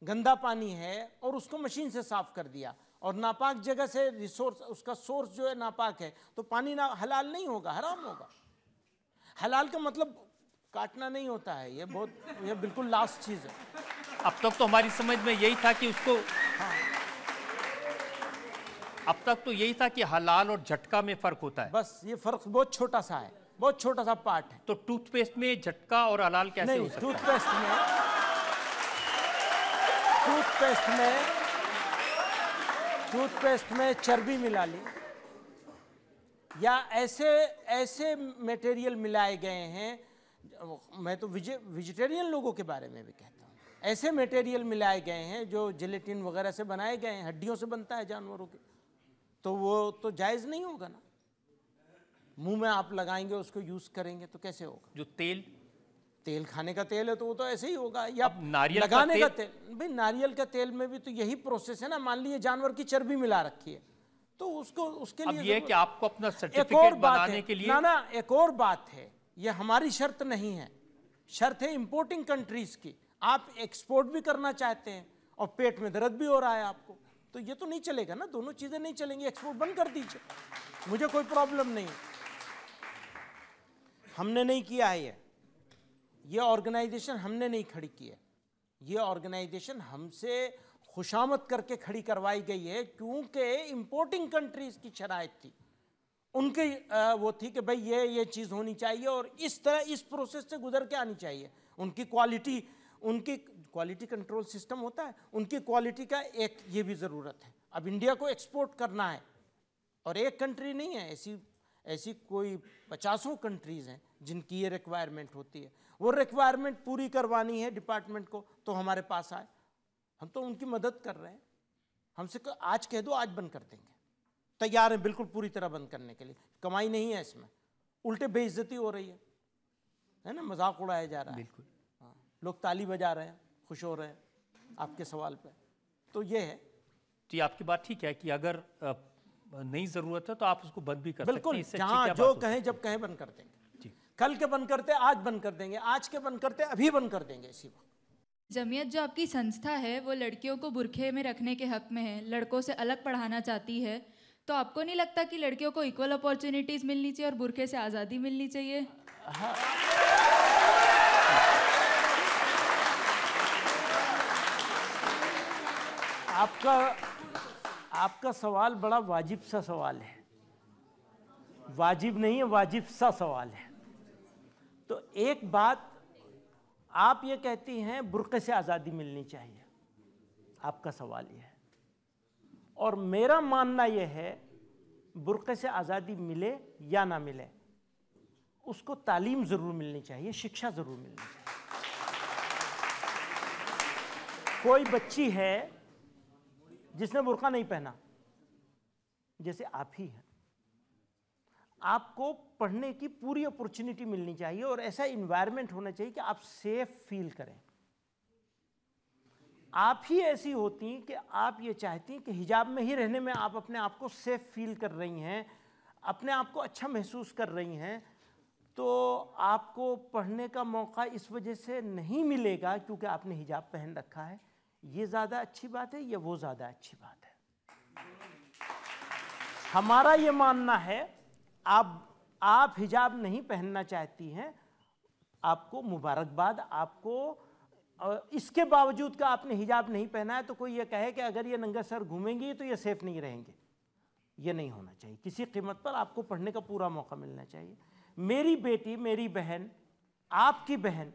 गंदा पानी है और उसको मशीन से साफ कर दिया और नापाक जगह से रिसोर्स उसका सोर्स जो है नापाक है तो पानी ना हलाल नहीं होगा हराम होगा हलाल का मतलब काटना नहीं होता है ये बहुत ये बिल्कुल लास्ट चीज़ है अब तक तो, हमारी समझ में यही था कि उसको हाँ। अब तक तो यही था कि हलाल और झटका में फ़र्क होता है बस ये फ़र्क बहुत छोटा सा है बहुत छोटा सा पार्ट है तो टूथपेस्ट में झटका और हलाल कैसे नहीं, हो सकता है? टूथपेस्ट में टूथपेस्ट में टूथपेस्ट में चर्बी मिला ली या ऐसे ऐसे मटेरियल मिलाए गए हैं मैं तो वेजिटेरियन लोगों के बारे में भी कहता हूँ ऐसे मटेरियल मिलाए गए हैं जो जिलेटिन वगैरह से बनाए गए हैं हड्डियों से बनता है जानवरों के तो वो तो जायज़ नहीं होगा ना मुंह में आप लगाएंगे उसको यूज़ करेंगे तो कैसे होगा जो तेल तेल खाने का तेल है तो वो तो ऐसे ही होगा या नारियल लगाने का तेल, तेल भाई नारियल का तेल में भी तो यही प्रोसेस है ना मान लीजिए जानवर की चर्बी मिला रखी है तो उसको उसके लिए ये कि आपको अपना सर्टिफिकेट बनाने के लिए ना ना एक और बात है ये हमारी शर्त नहीं है शर्त है इम्पोर्टिंग कंट्रीज की आप एक्सपोर्ट भी करना चाहते हैं और पेट में दर्द भी हो रहा है आपको तो ये तो नहीं चलेगा ना दोनों चीज़ें नहीं चलेंगी एक्सपोर्ट बंद कर दीजिए मुझे कोई प्रॉब्लम नहीं हमने नहीं किया है ये ऑर्गेनाइजेशन हमने नहीं खड़ी की है ये ऑर्गेनाइजेशन हमसे खुशामद करके खड़ी करवाई गई है क्योंकि इम्पोर्टिंग कंट्रीज़ की शराय थी उनकी वो थी कि भाई ये ये चीज़ होनी चाहिए और इस तरह इस प्रोसेस से गुजर के आनी चाहिए उनकी क्वालिटी उनकी क्वालिटी कंट्रोल सिस्टम होता है उनकी क्वालिटी का एक ये भी ज़रूरत है अब इंडिया को एक्सपोर्ट करना है और एक कंट्री नहीं है ऐसी ऐसी कोई पचासों कंट्रीज़ हैं जिनकी ये रिक्वायरमेंट होती है वो रिक्वायरमेंट पूरी करवानी है डिपार्टमेंट को तो हमारे पास आए हम तो उनकी मदद कर रहे हैं हमसे आज कह दो आज बंद कर देंगे तैयार हैं बिल्कुल पूरी तरह बंद करने के लिए कमाई नहीं है इसमें उल्टे बेइज्जती हो रही है है ना मजाक उड़ाया जा रहा है बिल्कुल हाँ। लोग ताली बजा रहे हैं खुश हो रहे हैं आपके सवाल पे तो ये है जी तो आपकी बात ठीक है कि अगर नहीं ज़रूरत है तो आप उसको बंद भी कर बिल्कुल सकते हैं जो कहें जब कहें बंद कर देंगे कल के बंद करते आज बंद कर देंगे आज के बंद करते अभी बंद कर देंगे इसी वक्त जमीयत जो आपकी संस्था है वो लड़कियों को बुरखे में रखने के हक में है लड़कों से अलग पढ़ाना चाहती है तो आपको नहीं लगता कि लड़कियों को इक्वल अपॉर्चुनिटीज़ मिलनी चाहिए और बुरखे से आज़ादी मिलनी चाहिए हाँ। आपका आपका सवाल बड़ा वाजिब सा सवाल है वाजिब नहीं है वाजिब सा सवाल है तो एक बात आप ये कहती हैं बुरक़े से आज़ादी मिलनी चाहिए आपका सवाल यह है और मेरा मानना यह है बुरक़े से आज़ादी मिले या ना मिले उसको तालीम ज़रूर मिलनी चाहिए शिक्षा ज़रूर मिलनी चाहिए कोई बच्ची है जिसने बुरक़ा नहीं पहना जैसे आप ही हैं आपको पढ़ने की पूरी अपॉर्चुनिटी मिलनी चाहिए और ऐसा इन्वायरमेंट होना चाहिए कि आप सेफ फील करें आप ही ऐसी होती हैं कि आप ये चाहती हैं कि हिजाब में ही रहने में आप अपने आप को सेफ फील कर रही हैं अपने आप को अच्छा महसूस कर रही हैं तो आपको पढ़ने का मौका इस वजह से नहीं मिलेगा क्योंकि आपने हिजाब पहन रखा है ये ज़्यादा अच्छी बात है या वो ज़्यादा अच्छी बात है हमारा ये मानना है आप आप हिजाब नहीं पहनना चाहती हैं आपको मुबारकबाद आपको इसके बावजूद का आपने हिजाब नहीं पहना है तो कोई ये कहे कि अगर ये नंगा सर घूमेंगी तो ये सेफ नहीं रहेंगे ये नहीं होना चाहिए किसी कीमत पर आपको पढ़ने का पूरा मौका मिलना चाहिए मेरी बेटी मेरी बहन आपकी बहन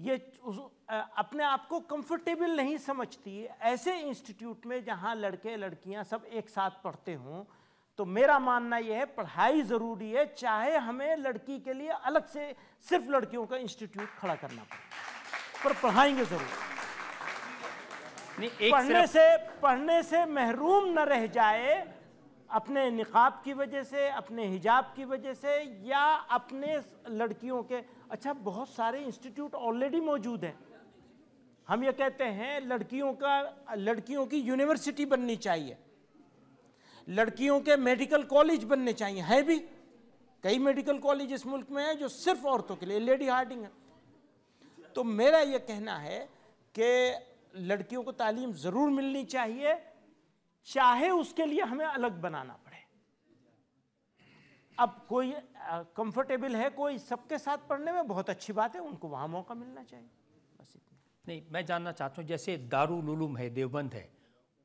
ये अपने आप को कंफर्टेबल नहीं समझती ऐसे इंस्टीट्यूट में जहाँ लड़के लड़कियाँ सब एक साथ पढ़ते हों तो मेरा मानना यह है पढ़ाई ज़रूरी है चाहे हमें लड़की के लिए अलग से सिर्फ लड़कियों का इंस्टीट्यूट खड़ा करना पड़े पर पढ़ाएंगे ज़रूर नहीं एक पढ़ने से पढ़ने से महरूम न रह जाए अपने निकाब की वजह से अपने हिजाब की वजह से या अपने लड़कियों के अच्छा बहुत सारे इंस्टीट्यूट ऑलरेडी मौजूद हैं हम ये कहते हैं लड़कियों का लड़कियों की यूनिवर्सिटी बननी चाहिए लड़कियों के मेडिकल कॉलेज बनने चाहिए है भी कई मेडिकल कॉलेज इस मुल्क में है जो सिर्फ औरतों के लिए लेडी हार्डिंग है तो मेरा यह कहना है कि लड़कियों को तालीम ज़रूर मिलनी चाहिए चाहे उसके लिए हमें अलग बनाना पड़े अब कोई कंफर्टेबल है कोई सबके साथ पढ़ने में बहुत अच्छी बात है उनको वहां मौका मिलना चाहिए बस इतना नहीं मैं जानना चाहता हूँ जैसे दारुल उलूम है देवबंद है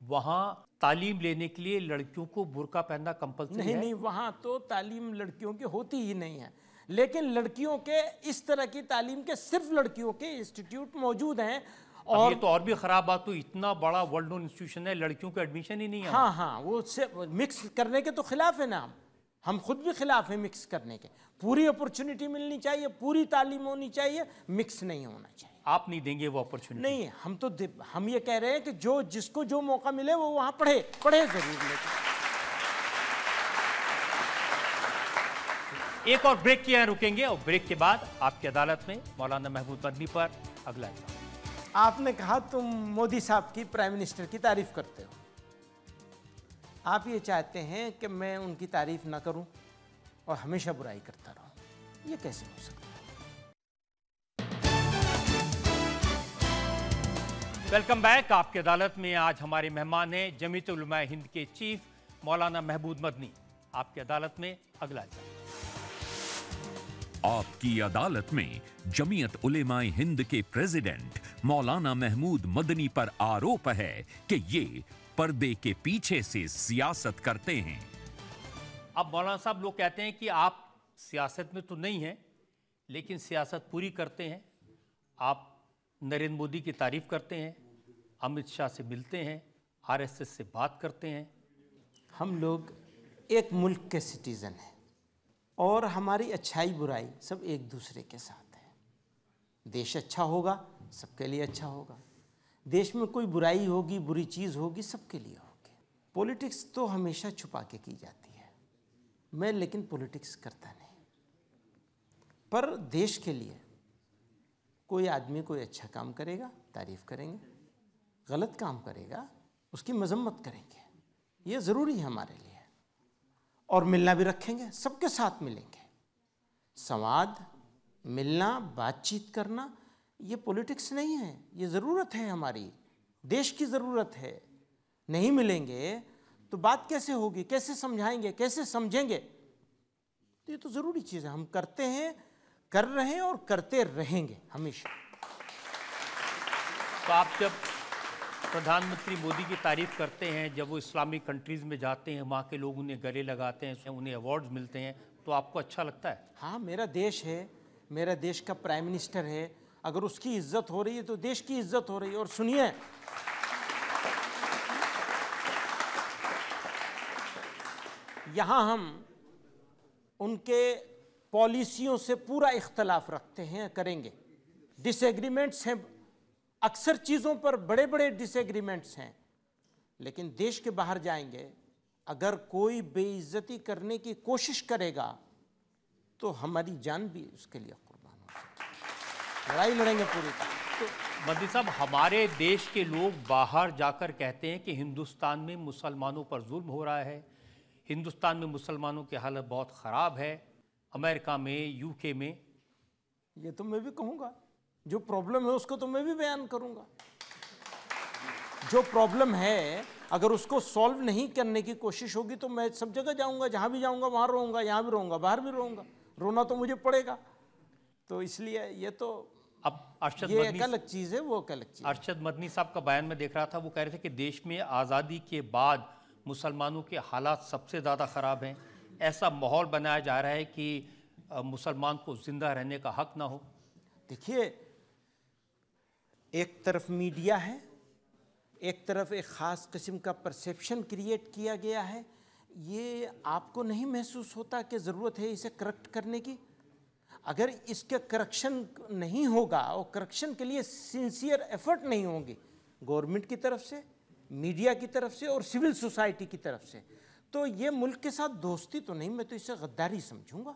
वहाँ तालीम लेने के लिए लड़कियों को बुरका पहनना कंपलसरी नहीं है? नहीं वहाँ तो तालीम लड़कियों की होती ही नहीं है लेकिन लड़कियों के इस तरह की तालीम के सिर्फ लड़कियों के इंस्टीट्यूट मौजूद हैं और ये तो और भी खराब बात तो इतना बड़ा वर्ल्ड नोन इंस्टीट्यूशन है लड़कियों के एडमिशन ही नहीं है हाँ हाँ वो मिक्स करने के तो खिलाफ है ना हम हम खुद भी खिलाफ हैं मिक्स करने के पूरी अपॉर्चुनिटी मिलनी चाहिए पूरी तालीम होनी चाहिए मिक्स नहीं होना चाहिए आप नहीं देंगे वो अपॉर्चुनिटी नहीं हम तो हम ये कह रहे हैं कि जो जिसको जो मौका मिले वो वहाँ पढ़े पढ़े जरूर लेकिन एक और ब्रेक किया रुकेंगे और ब्रेक के बाद आपकी अदालत में मौलाना महमूद मदनी पर अगला आपने कहा तुम मोदी साहब की प्राइम मिनिस्टर की तारीफ करते हो आप ये चाहते हैं कि मैं उनकी तारीफ ना करूं और हमेशा बुराई करता रहूं ये कैसे हो सकता वेलकम बैक आपके अदालत में आज हमारे मेहमान हैं जमीत उलमा हिंद के चीफ मौलाना महबूद मदनी आपकी अदालत में अगला जज आपकी अदालत में जमीयत उलेमा हिंद के प्रेसिडेंट मौलाना महमूद मदनी पर आरोप है कि ये पर्दे के पीछे से सियासत करते हैं अब मौलाना साहब लोग कहते हैं कि आप सियासत में तो नहीं हैं लेकिन सियासत पूरी करते हैं आप नरेंद्र मोदी की तारीफ करते हैं अमित शाह से मिलते हैं आरएसएस से बात करते हैं हम लोग एक मुल्क के सिटीज़न हैं और हमारी अच्छाई बुराई सब एक दूसरे के साथ है देश अच्छा होगा सबके लिए अच्छा होगा देश में कोई बुराई होगी बुरी चीज़ होगी सबके लिए होगी पॉलिटिक्स तो हमेशा छुपा के की जाती है मैं लेकिन पॉलिटिक्स करता नहीं पर देश के लिए कोई आदमी कोई अच्छा काम करेगा तारीफ़ करेंगे गलत काम करेगा उसकी मजम्मत करेंगे ये ज़रूरी है हमारे लिए और मिलना भी रखेंगे सबके साथ मिलेंगे संवाद मिलना बातचीत करना ये पॉलिटिक्स नहीं है ये ज़रूरत है हमारी देश की ज़रूरत है नहीं मिलेंगे तो बात कैसे होगी कैसे समझाएंगे कैसे समझेंगे तो ये तो ज़रूरी चीज़ है हम करते हैं कर रहे हैं और करते रहेंगे हमेशा तो आप जब प्रधानमंत्री मोदी की तारीफ करते हैं जब वो इस्लामिक कंट्रीज़ में जाते हैं वहाँ के लोग उन्हें गले लगाते हैं उन्हें अवार्ड्स मिलते हैं तो आपको अच्छा लगता है हाँ मेरा देश है मेरा देश का प्राइम मिनिस्टर है अगर उसकी इज्जत हो रही है तो देश की इज्जत हो रही है और सुनिए यहाँ हम उनके पॉलिसियों से पूरा इख्तलाफ रखते हैं करेंगे डिसएग्रीमेंट्स हैं अक्सर चीज़ों पर बड़े बड़े डिसएग्रीमेंट्स हैं लेकिन देश के बाहर जाएंगे अगर कोई बेइज्जती करने की कोशिश करेगा तो हमारी जान भी उसके लिए कुर्बान हो सकती लड़ाई लड़ेंगे पूरी तरह तो मदी साहब हमारे देश के लोग बाहर जाकर कहते हैं कि हिंदुस्तान में मुसलमानों पर जुल्म हो रहा है हिंदुस्तान में मुसलमानों की हालत बहुत ख़राब है अमेरिका में यूके में ये तो मैं भी कहूंगा जो प्रॉब्लम है उसको तो मैं भी बयान करूंगा जो प्रॉब्लम है अगर उसको सॉल्व नहीं करने की कोशिश होगी तो मैं सब जगह जाऊंगा जहां भी जाऊंगा वहां रहूंगा यहाँ भी रहूंगा बाहर भी रहूंगा रोना तो मुझे पड़ेगा तो इसलिए ये तो अब अर्शद ये एक अलग चीज़ है वो एक अलग चीज़ अर्शद मदनी साहब का बयान में देख रहा था वो कह रहे थे कि देश में आज़ादी के बाद मुसलमानों के हालात सबसे ज़्यादा ख़राब हैं ऐसा माहौल बनाया जा रहा है कि मुसलमान को ज़िंदा रहने का हक ना हो देखिए एक तरफ मीडिया है एक तरफ एक ख़ास किस्म का परसेप्शन क्रिएट किया गया है ये आपको नहीं महसूस होता कि ज़रूरत है इसे करक्ट करने की अगर इसका करक्शन नहीं होगा और करक्शन के लिए सिंसियर एफर्ट नहीं होंगे गवर्नमेंट की तरफ से मीडिया की तरफ से और सिविल सोसाइटी की तरफ से तो ये मुल्क के साथ दोस्ती तो नहीं मैं तो इसे गद्दारी समझूंगा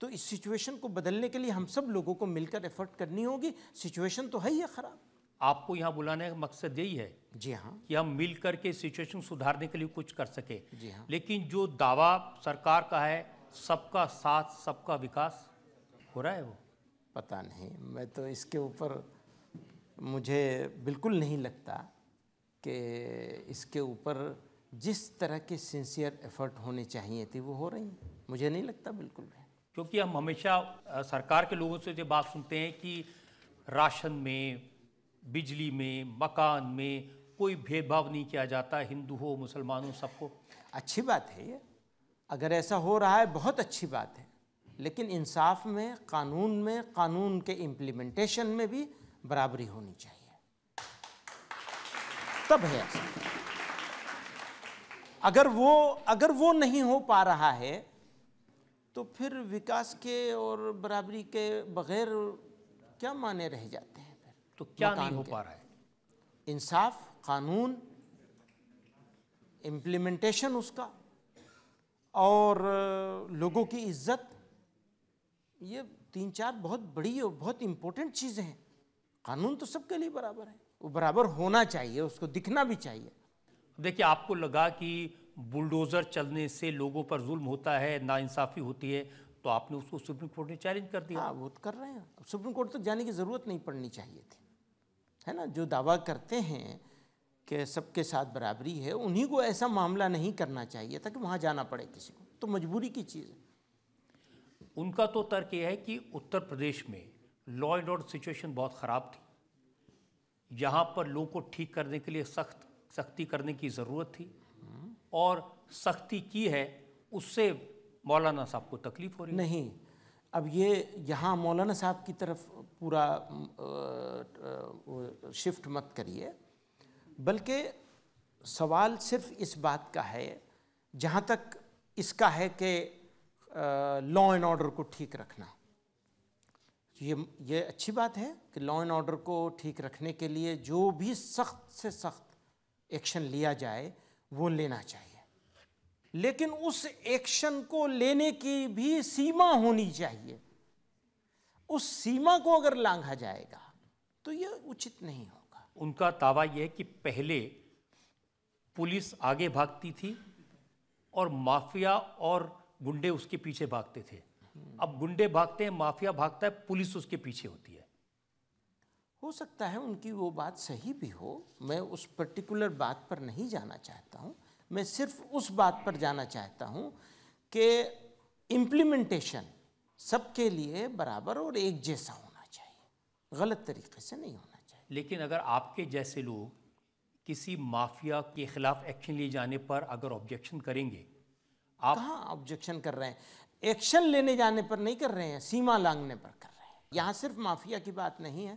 तो इस सिचुएशन को बदलने के लिए हम सब लोगों को मिलकर एफर्ट करनी होगी सिचुएशन तो है ही ख़राब आपको यहाँ बुलाने का मकसद यही है जी हाँ कि हम मिल करके सिचुएशन सुधारने के लिए कुछ कर सके जी हाँ लेकिन जो दावा सरकार का है सबका साथ सबका विकास हो रहा है वो पता नहीं मैं तो इसके ऊपर मुझे बिल्कुल नहीं लगता कि इसके ऊपर जिस तरह के सिंसियर एफर्ट होने चाहिए थे वो हो रही हैं मुझे नहीं लगता बिल्कुल भी क्योंकि हम हमेशा सरकार के लोगों से ये बात सुनते हैं कि राशन में बिजली में मकान में कोई भेदभाव नहीं किया जाता हिंदू हो मुसलमान हो सबको अच्छी बात है ये अगर ऐसा हो रहा है बहुत अच्छी बात है लेकिन इंसाफ में कानून में कानून के इम्प्लीमेंटेशन में भी बराबरी होनी चाहिए तब है ऐसा अगर वो अगर वो नहीं हो पा रहा है तो फिर विकास के और बराबरी के बगैर क्या माने रह जाते हैं फिर तो क्या नहीं हो पा रहा है इंसाफ कानून इम्प्लीमेंटेशन उसका और लोगों की इज्जत ये तीन चार बहुत बड़ी और बहुत इम्पोर्टेंट चीज़ें हैं कानून तो सबके लिए बराबर है वो बराबर होना चाहिए उसको दिखना भी चाहिए देखिए आपको लगा कि बुलडोज़र चलने से लोगों पर जुल्म होता है नाइंसाफ़ी होती है तो आपने उसको सुप्रीम कोर्ट ने चैलेंज कर दिया हाँ वो तो कर रहे हैं सुप्रीम कोर्ट तक तो जाने की ज़रूरत नहीं पड़नी चाहिए थी है ना जो दावा करते हैं कि सबके साथ बराबरी है उन्हीं को ऐसा मामला नहीं करना चाहिए था कि वहाँ जाना पड़े किसी को तो मजबूरी की चीज़ है उनका तो तर्क यह है कि उत्तर प्रदेश में लॉ एंड ऑर्डर सिचुएशन बहुत ख़राब थी यहाँ पर लोगों को ठीक करने के लिए सख्त सख्ती करने की ज़रूरत थी और सख्ती की है उससे मौलाना साहब को तकलीफ हो रही नहीं अब ये यहाँ मौलाना साहब की तरफ पूरा शिफ्ट मत करिए बल्कि सवाल सिर्फ इस बात का है जहाँ तक इसका है कि लॉ एंड ऑर्डर को ठीक रखना ये ये अच्छी बात है कि लॉ एंड ऑर्डर को ठीक रखने के लिए जो भी सख्त से सख्त एक्शन लिया जाए वो लेना चाहिए लेकिन उस एक्शन को लेने की भी सीमा होनी चाहिए उस सीमा को अगर लांघा जाएगा तो ये उचित नहीं होगा उनका दावा यह है कि पहले पुलिस आगे भागती थी और माफिया और गुंडे उसके पीछे भागते थे अब गुंडे भागते हैं माफिया भागता है पुलिस उसके पीछे होती है हो सकता है उनकी वो बात सही भी हो मैं उस पर्टिकुलर बात पर नहीं जाना चाहता हूँ मैं सिर्फ उस बात पर जाना चाहता हूँ कि इम्प्लीमेंटेशन सबके लिए बराबर और एक जैसा होना चाहिए गलत तरीके से नहीं होना चाहिए लेकिन अगर आपके जैसे लोग किसी माफिया के खिलाफ एक्शन लिए जाने पर अगर ऑब्जेक्शन करेंगे आप कहाँ ऑब्जेक्शन कर रहे हैं एक्शन लेने जाने पर नहीं कर रहे हैं सीमा लांगने पर कर रहे हैं यहाँ सिर्फ माफिया की बात नहीं है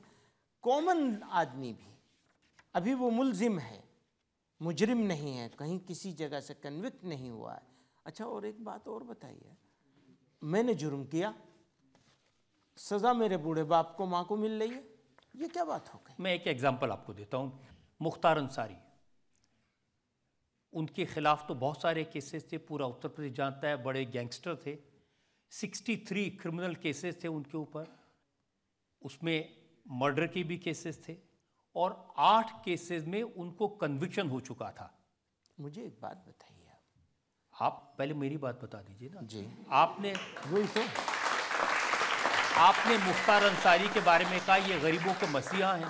कॉमन आदमी भी अभी वो मुलजिम है मुजरिम नहीं है कहीं किसी जगह से कन्विक्ट नहीं हुआ है अच्छा और एक बात और बताइए मैंने जुर्म किया सज़ा मेरे बूढ़े बाप को माँ को मिल रही है ये क्या बात हो गई मैं एक एग्ज़ाम्पल आपको देता हूँ मुख्तार अंसारी उनके ख़िलाफ़ तो बहुत सारे केसेस थे पूरा उत्तर प्रदेश जानता है बड़े गैंगस्टर थे 63 क्रिमिनल केसेस थे उनके ऊपर उसमें मर्डर के भी केसेस थे और आठ केसेस में उनको कन्विक्शन हो चुका था मुझे एक बात बताइए आप आप पहले मेरी बात बता दीजिए ना जी आपने वही तो आपने मुख्तार अंसारी के बारे में कहा ये गरीबों के मसीहा हैं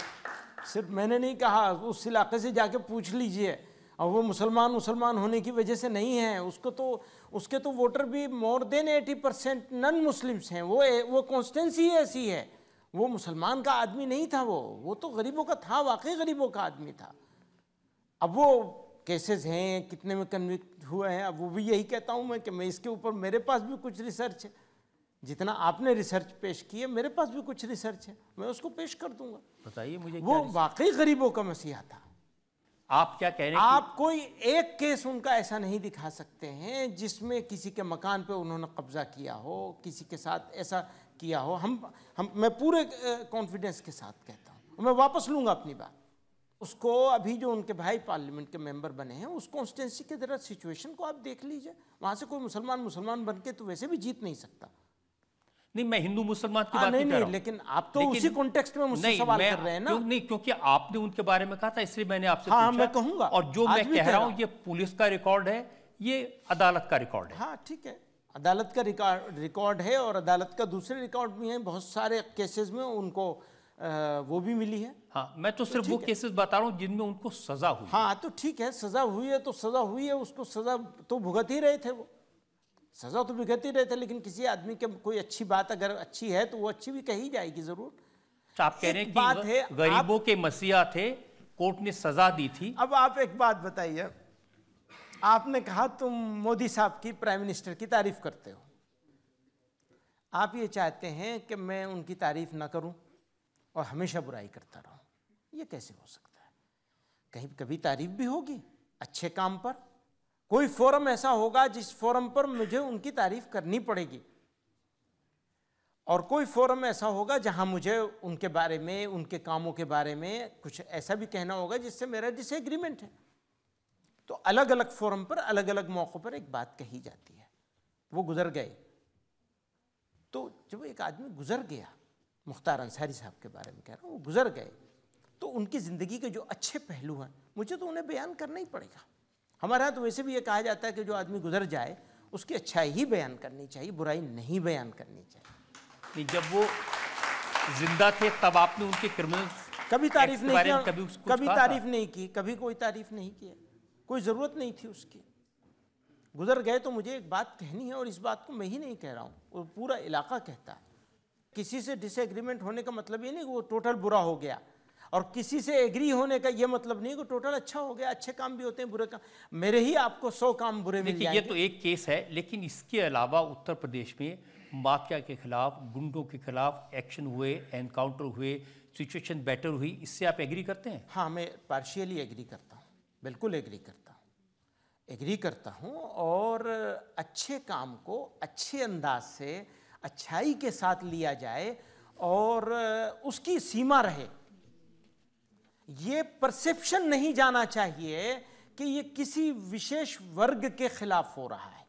सिर्फ मैंने नहीं कहा उस इलाके से जाके पूछ लीजिए और वो मुसलमान मुसलमान होने की वजह से नहीं है उसको तो उसके तो वोटर भी more than eighty percent non Muslims हैं वो वो कॉन्स्टेंसी ऐसी है वो मुसलमान का आदमी नहीं था वो वो तो गरीबों का था वाकई गरीबों का आदमी था अब वो केसेस हैं कितने में कन्विक्ट हुए हैं अब वो भी यही कहता हूँ मैं कि मैं इसके ऊपर मेरे पास भी कुछ रिसर्च है जितना आपने रिसर्च पेश की है मेरे पास भी कुछ रिसर्च है मैं उसको पेश कर दूंगा बताइए मुझे वो वाकई गरीबों का मसीहा था आप क्या कह रहे हैं आप कोई एक केस उनका ऐसा नहीं दिखा सकते हैं जिसमें किसी के मकान पे उन्होंने कब्जा किया हो किसी के साथ ऐसा किया हो हम हम मैं पूरे कॉन्फिडेंस के साथ कहता हूँ मैं वापस लूँगा अपनी बात उसको अभी जो उनके भाई पार्लियामेंट के मेंबर बने हैं उस कॉन्स्टिटेंसी के ज़रा सिचुएशन को आप देख लीजिए वहाँ से कोई मुसलमान मुसलमान बन के तो वैसे भी जीत नहीं सकता नहीं मैं हिंदू मुसलमान की आ, हाँ, बात नहीं, नहीं, नहीं लेकिन आप तो लेकिन, उसी कॉन्टेक्स्ट में मुझसे सवाल कर रहे हैं ना क्यों, नहीं क्योंकि आपने उनके बारे में कहा था इसलिए मैंने आपसे हाँ, पूछा मैं कहूंगा और जो मैं कह रहा हूँ ये पुलिस का रिकॉर्ड है ये अदालत का रिकॉर्ड है हाँ ठीक है अदालत का रिकॉर्ड रिकॉर्ड है और अदालत का दूसरे रिकॉर्ड भी हैं बहुत सारे केसेस में उनको आ, वो भी मिली है हाँ मैं तो, तो वो केसेस बता रहा हूँ जिनमें उनको सजा हुई हाँ तो ठीक है सजा हुई है तो सजा हुई है उसको सजा तो भुगत ही रहे थे वो सजा तो भुगत ही रहे थे लेकिन किसी आदमी के कोई अच्छी बात अगर अच्छी है तो वो अच्छी भी कही जाएगी जरूर अच्छा, आप कह रहे हैं कि बात है गरीबों के मसीहा थे कोर्ट ने सजा दी थी अब आप एक बात बताइए आपने कहा तुम मोदी साहब की प्राइम मिनिस्टर की तारीफ करते हो आप ये चाहते हैं कि मैं उनकी तारीफ ना करूं और हमेशा बुराई करता रहूं ये कैसे हो सकता है कहीं कभी तारीफ भी होगी अच्छे काम पर कोई फोरम ऐसा होगा जिस फोरम पर मुझे उनकी तारीफ करनी पड़ेगी और कोई फोरम ऐसा होगा जहां मुझे उनके बारे में उनके कामों के बारे में कुछ ऐसा भी कहना होगा जिससे मेरा डिसएग्रीमेंट है तो अलग अलग फोरम पर अलग अलग मौक़ों पर एक बात कही जाती है वो गुजर गए तो जब एक आदमी गुजर गया मुख्तार अंसारी साहब के बारे में कह रहा हूँ वो गुजर गए तो उनकी ज़िंदगी के जो अच्छे पहलू हैं मुझे तो उन्हें बयान करना ही पड़ेगा हमारे यहाँ तो वैसे भी ये कहा जाता है कि जो आदमी गुजर जाए उसकी अच्छाई ही बयान करनी चाहिए बुराई नहीं बयान करनी चाहिए जब वो जिंदा थे तब आपने उनके क्रिमिनल कभी तारीफ नहीं किया कभी कभी तारीफ नहीं की कभी कोई तारीफ नहीं किया कोई ज़रूरत नहीं थी उसकी गुजर गए तो मुझे एक बात कहनी है और इस बात को मैं ही नहीं कह रहा हूँ वो पूरा इलाका कहता है किसी से डिसएग्रीमेंट होने का मतलब ये नहीं कि वो टोटल बुरा हो गया और किसी से एग्री होने का ये मतलब नहीं कि टोटल अच्छा हो गया अच्छे काम भी होते हैं बुरे काम मेरे ही आपको सौ काम बुरे मिल जाएंगे ये तो एक केस है लेकिन इसके अलावा उत्तर प्रदेश में माफिया के खिलाफ गुंडों के खिलाफ एक्शन हुए एनकाउंटर हुए सिचुएशन बेटर हुई इससे आप एग्री करते हैं हाँ मैं पार्शियली एग्री करता हूँ बिल्कुल एग्री करता हूँ एग्री करता हूँ और अच्छे काम को अच्छे अंदाज से अच्छाई के साथ लिया जाए और उसकी सीमा रहे ये परसेप्शन नहीं जाना चाहिए कि ये किसी विशेष वर्ग के खिलाफ हो रहा है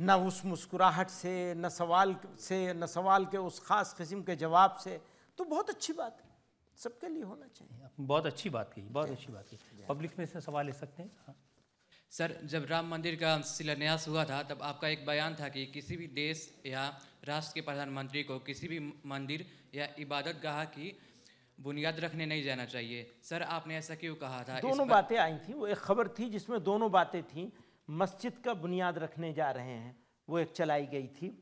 न उस मुस्कुराहट से न सवाल से न सवाल के उस ख़ास किस्म के जवाब से तो बहुत अच्छी बात है सबके लिए होना चाहिए बहुत अच्छी बात कही बहुत अच्छी बात कही पब्लिक में से सवाल ले सकते हैं हाँ। सर जब राम मंदिर का शिलान्यास हुआ था तब आपका एक बयान था कि किसी भी देश या राष्ट्र के प्रधानमंत्री को किसी भी मंदिर या इबादत गाह की बुनियाद रखने नहीं जाना चाहिए सर आपने ऐसा क्यों कहा था दोनों बातें आई थी वो एक खबर थी जिसमें दोनों बातें थी मस्जिद का बुनियाद रखने जा रहे हैं वो एक चलाई गई थी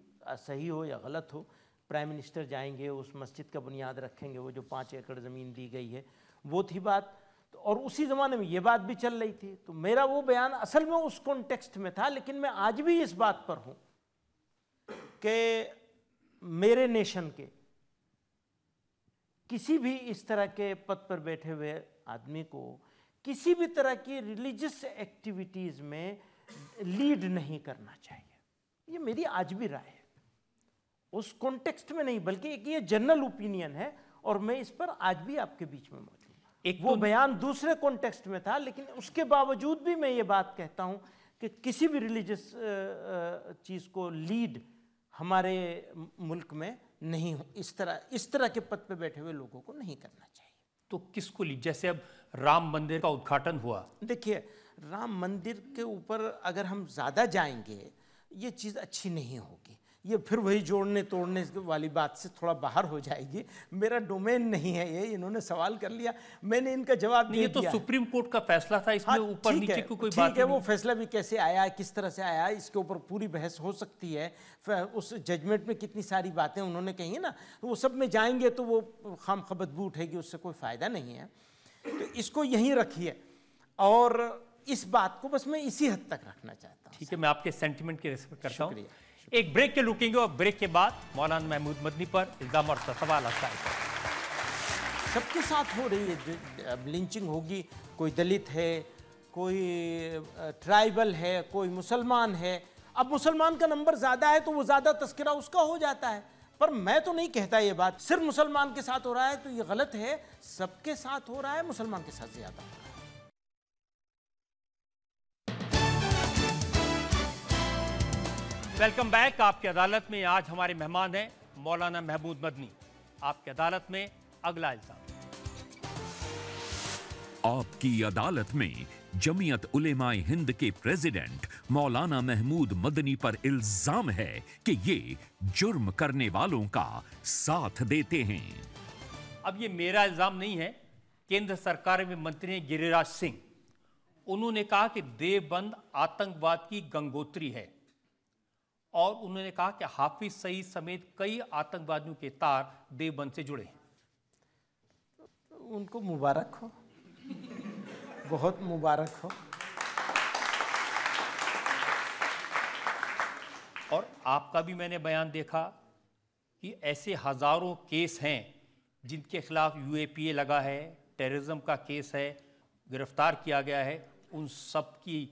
सही हो या गलत हो प्राइम मिनिस्टर जाएंगे उस मस्जिद का बुनियाद रखेंगे वो जो पाँच एकड़ ज़मीन दी गई है वो थी बात तो और उसी ज़माने में ये बात भी चल रही थी तो मेरा वो बयान असल में उस कॉन्टेक्स्ट में था लेकिन मैं आज भी इस बात पर हूँ कि मेरे नेशन के किसी भी इस तरह के पद पर बैठे हुए आदमी को किसी भी तरह की रिलीजियस एक्टिविटीज़ में लीड नहीं करना चाहिए ये मेरी आज भी राय है उस कॉन्टेक्स्ट में नहीं बल्कि एक ये जनरल ओपिनियन है और मैं इस पर आज भी आपके बीच में मौजूद एक वो तो बयान दूसरे कॉन्टेक्स्ट में था लेकिन उसके बावजूद भी मैं ये बात कहता हूँ कि किसी भी रिलीजियस चीज़ को लीड हमारे मुल्क में नहीं इस तरह इस तरह के पद पे बैठे हुए लोगों को नहीं करना चाहिए तो किसको लीड जैसे अब राम मंदिर का उद्घाटन हुआ देखिए राम मंदिर के ऊपर अगर हम ज़्यादा जाएंगे ये चीज़ अच्छी नहीं होगी ये फिर वही जोड़ने तोड़ने वाली बात से थोड़ा बाहर हो जाएगी मेरा डोमेन नहीं है ये इन्होंने सवाल कर लिया मैंने इनका जवाब नहीं ये तो सुप्रीम कोर्ट का फैसला था इसमें हाँ, ऊपर हाँ, नीचे की कोई बात है वो फैसला भी कैसे आया किस तरह से आया इसके ऊपर पूरी बहस हो सकती है उस जजमेंट में कितनी सारी बातें उन्होंने कही ना तो वो सब में जाएंगे तो वो खाम खबदबू उठेगी उससे कोई फ़ायदा नहीं है तो इसको यहीं रखिए और इस बात को बस मैं इसी हद तक रखना चाहता हूँ ठीक है मैं आपके सेंटिमेंट की रिस्पेक्ट करता हूँ एक ब्रेक के लुकेंगे और ब्रेक के बाद मौलाना महमूद मदनी पर इल्ज़ाम और सवाल सबके साथ हो रही है लिंचिंग होगी कोई दलित है कोई ट्राइबल है कोई मुसलमान है अब मुसलमान का नंबर ज़्यादा है तो वो ज़्यादा तस्करा उसका हो जाता है पर मैं तो नहीं कहता ये बात सिर्फ मुसलमान के साथ हो रहा है तो ये गलत है सबके साथ हो रहा है मुसलमान के साथ ज़्यादा हो रहा है वेलकम बैक आपकी अदालत में आज हमारे मेहमान हैं मौलाना महमूद मदनी आपकी अदालत में अगला इल्जाम आपकी अदालत में जमीयत उलेमाए हिंद के प्रेसिडेंट मौलाना महमूद मदनी पर इल्जाम है कि ये जुर्म करने वालों का साथ देते हैं अब ये मेरा इल्जाम नहीं है केंद्र सरकार में मंत्री गिरिराज सिंह उन्होंने कहा कि देवबंद आतंकवाद की गंगोत्री है और उन्होंने कहा कि हाफिज सईद समेत कई आतंकवादियों के तार देवबंद से जुड़े हैं उनको मुबारक हो बहुत मुबारक हो और आपका भी मैंने बयान देखा कि ऐसे हज़ारों केस हैं जिनके खिलाफ यूएपीए लगा है टेररिज्म का केस है गिरफ्तार किया गया है उन सब की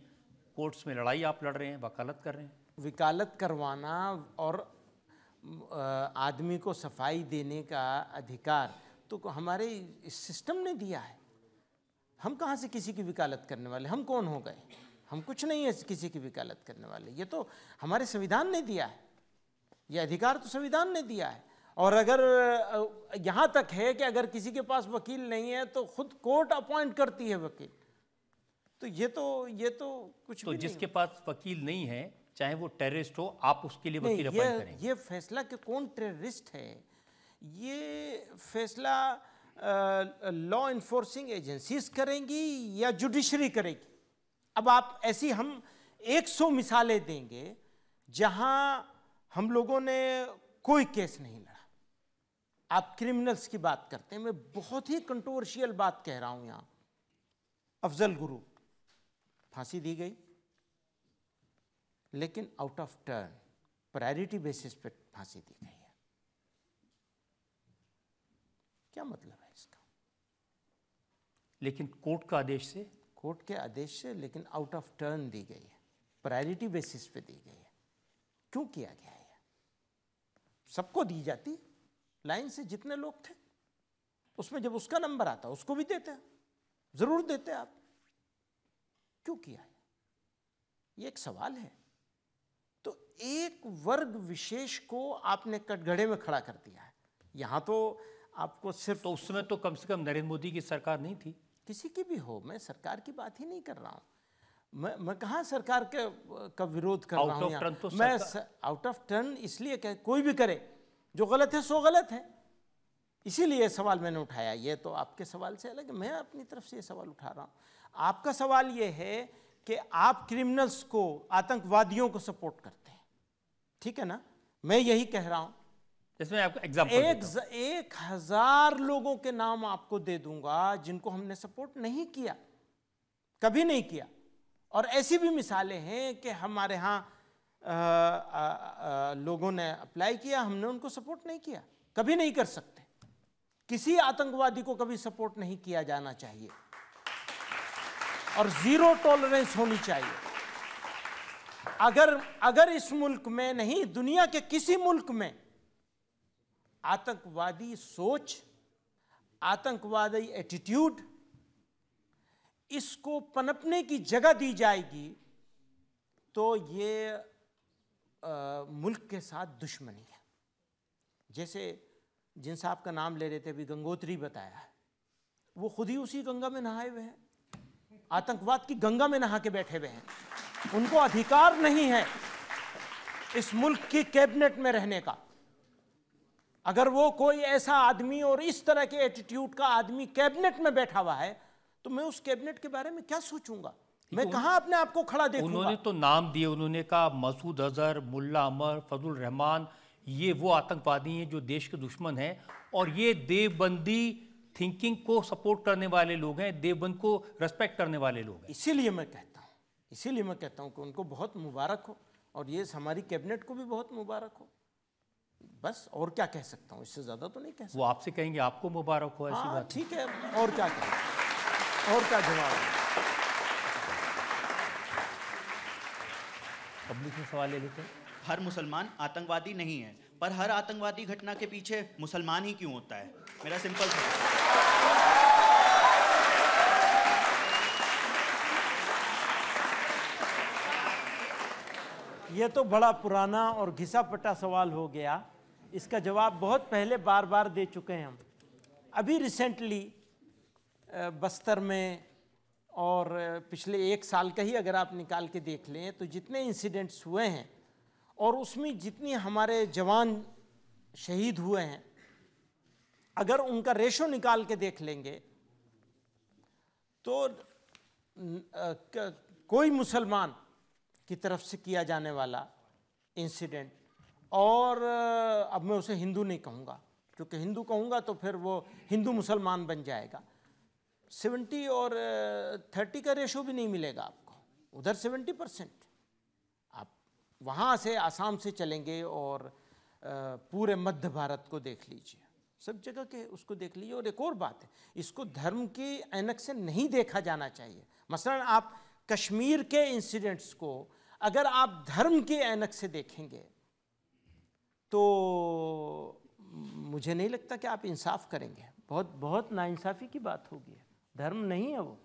कोर्ट्स में लड़ाई आप लड़ रहे हैं वकालत कर रहे हैं वकालत करवाना और आदमी को सफाई देने का अधिकार तो हमारे इस सिस्टम ने दिया है हम कहाँ से किसी की वकालत करने वाले हम कौन हो गए हम कुछ नहीं है किसी की वकालत करने वाले ये तो हमारे संविधान ने दिया है ये अधिकार तो संविधान ने दिया है और अगर यहाँ तक है कि अगर किसी के पास वकील नहीं है तो खुद कोर्ट अपॉइंट करती है वकील तो ये तो ये तो कुछ तो जिसके पास वकील नहीं है चाहे वो टेररिस्ट हो आप उसके लिए वकील अपॉइंट ये फैसला कि कौन टेररिस्ट है ये फैसला लॉ इन्फोर्सिंग एजेंसीज करेंगी या जुडिशरी करेगी अब आप ऐसी हम 100 मिसालें देंगे जहां हम लोगों ने कोई केस नहीं लड़ा आप क्रिमिनल्स की बात करते हैं मैं बहुत ही कंट्रोवर्शियल बात कह रहा हूं यहां अफजल गुरु फांसी दी गई लेकिन out of turn priority basis पे फांसी दी गई है क्या मतलब है इसका लेकिन कोर्ट का आदेश से कोर्ट के आदेश से लेकिन आउट ऑफ टर्न दी गई है प्रायोरिटी बेसिस पे दी गई है क्यों किया गया है सबको दी जाती लाइन से जितने लोग थे उसमें जब उसका नंबर आता उसको भी देते हैं ज़रूर देते आप क्यों किया है ये एक सवाल है एक वर्ग विशेष को आपने कटघड़े में खड़ा कर दिया है यहाँ तो आपको सिर्फ तो उस समय तो कम से कम नरेंद्र मोदी की सरकार नहीं थी किसी की भी हो मैं सरकार की बात ही नहीं कर रहा हूँ मैं मैं कहाँ सरकार के का विरोध कर रहा हूँ तो मैं आउट ऑफ टर्न इसलिए कह कोई भी करे जो गलत है सो गलत है इसीलिए सवाल मैंने उठाया ये तो आपके सवाल से अलग मैं अपनी तरफ से ये सवाल उठा रहा हूँ आपका सवाल ये है कि आप क्रिमिनल्स को आतंकवादियों को सपोर्ट करते हैं ठीक है ना मैं यही कह रहा हूं इसमें आपको एग्जाम्पल एक, एक हजार लोगों के नाम आपको दे दूंगा जिनको हमने सपोर्ट नहीं किया कभी नहीं किया और ऐसी भी मिसालें हैं कि हमारे यहाँ लोगों ने अप्लाई किया हमने उनको सपोर्ट नहीं किया कभी नहीं कर सकते किसी आतंकवादी को कभी सपोर्ट नहीं किया जाना चाहिए और जीरो टॉलरेंस होनी चाहिए अगर अगर इस मुल्क में नहीं दुनिया के किसी मुल्क में आतंकवादी सोच आतंकवादी एटीट्यूड इसको पनपने की जगह दी जाएगी तो ये आ, मुल्क के साथ दुश्मनी है जैसे जिन साहब का नाम ले रहे थे अभी गंगोत्री बताया है वो खुद ही उसी गंगा में नहाए हुए हैं आतंकवाद की गंगा में नहा के बैठे हुए हैं उनको अधिकार नहीं है इस मुल्क की कैबिनेट में रहने का अगर वो कोई ऐसा आदमी और इस तरह के एटीट्यूड का आदमी कैबिनेट में बैठा हुआ है तो मैं उस कैबिनेट के बारे में क्या सोचूंगा मैं कहा अपने आप को खड़ा देखूंगा उन्होंने तो नाम दिए उन्होंने कहा मसूद अजहर मुल्ला अमर फजल रहमान ये वो आतंकवादी हैं जो देश के दुश्मन हैं और ये देवबंदी थिंकिंग को सपोर्ट करने वाले लोग हैं देवबंद को रेस्पेक्ट करने वाले लोग हैं इसीलिए मैं कहता हूँ इसीलिए मैं कहता हूँ कि उनको बहुत मुबारक हो और ये हमारी कैबिनेट को भी बहुत मुबारक हो बस और क्या कह सकता हूँ इससे ज़्यादा तो नहीं कह सकता वो आपसे कहेंगे आपको मुबारक हो ऐसी हाँ, बात ठीक है और क्या कहें और क्या जवाब पब्लिक में सवाल ले लेते हैं हर मुसलमान आतंकवादी नहीं है पर हर आतंकवादी घटना के पीछे मुसलमान ही क्यों होता है मेरा सिंपल सवाल यह तो बड़ा पुराना और घिसा पटा सवाल हो गया इसका जवाब बहुत पहले बार बार दे चुके हैं हम अभी रिसेंटली बस्तर में और पिछले एक साल का ही अगर आप निकाल के देख लें तो जितने इंसिडेंट्स हुए हैं और उसमें जितनी हमारे जवान शहीद हुए हैं अगर उनका रेशो निकाल के देख लेंगे तो कोई मुसलमान की तरफ से किया जाने वाला इंसिडेंट और अब मैं उसे हिंदू नहीं कहूँगा क्योंकि हिंदू कहूँगा तो फिर वो हिंदू मुसलमान बन जाएगा सेवेंटी और थर्टी का रेशो भी नहीं मिलेगा आपको उधर सेवेंटी परसेंट आप वहाँ से आसाम से चलेंगे और पूरे मध्य भारत को देख लीजिए सब जगह के उसको देख लीजिए और एक और बात है इसको धर्म की ऐनक से नहीं देखा जाना चाहिए मसलन आप कश्मीर के इंसिडेंट्स को अगर आप धर्म के ऐनक से देखेंगे तो मुझे नहीं लगता कि आप इंसाफ करेंगे बहुत बहुत नाइंसाफ़ी की बात होगी धर्म नहीं है वो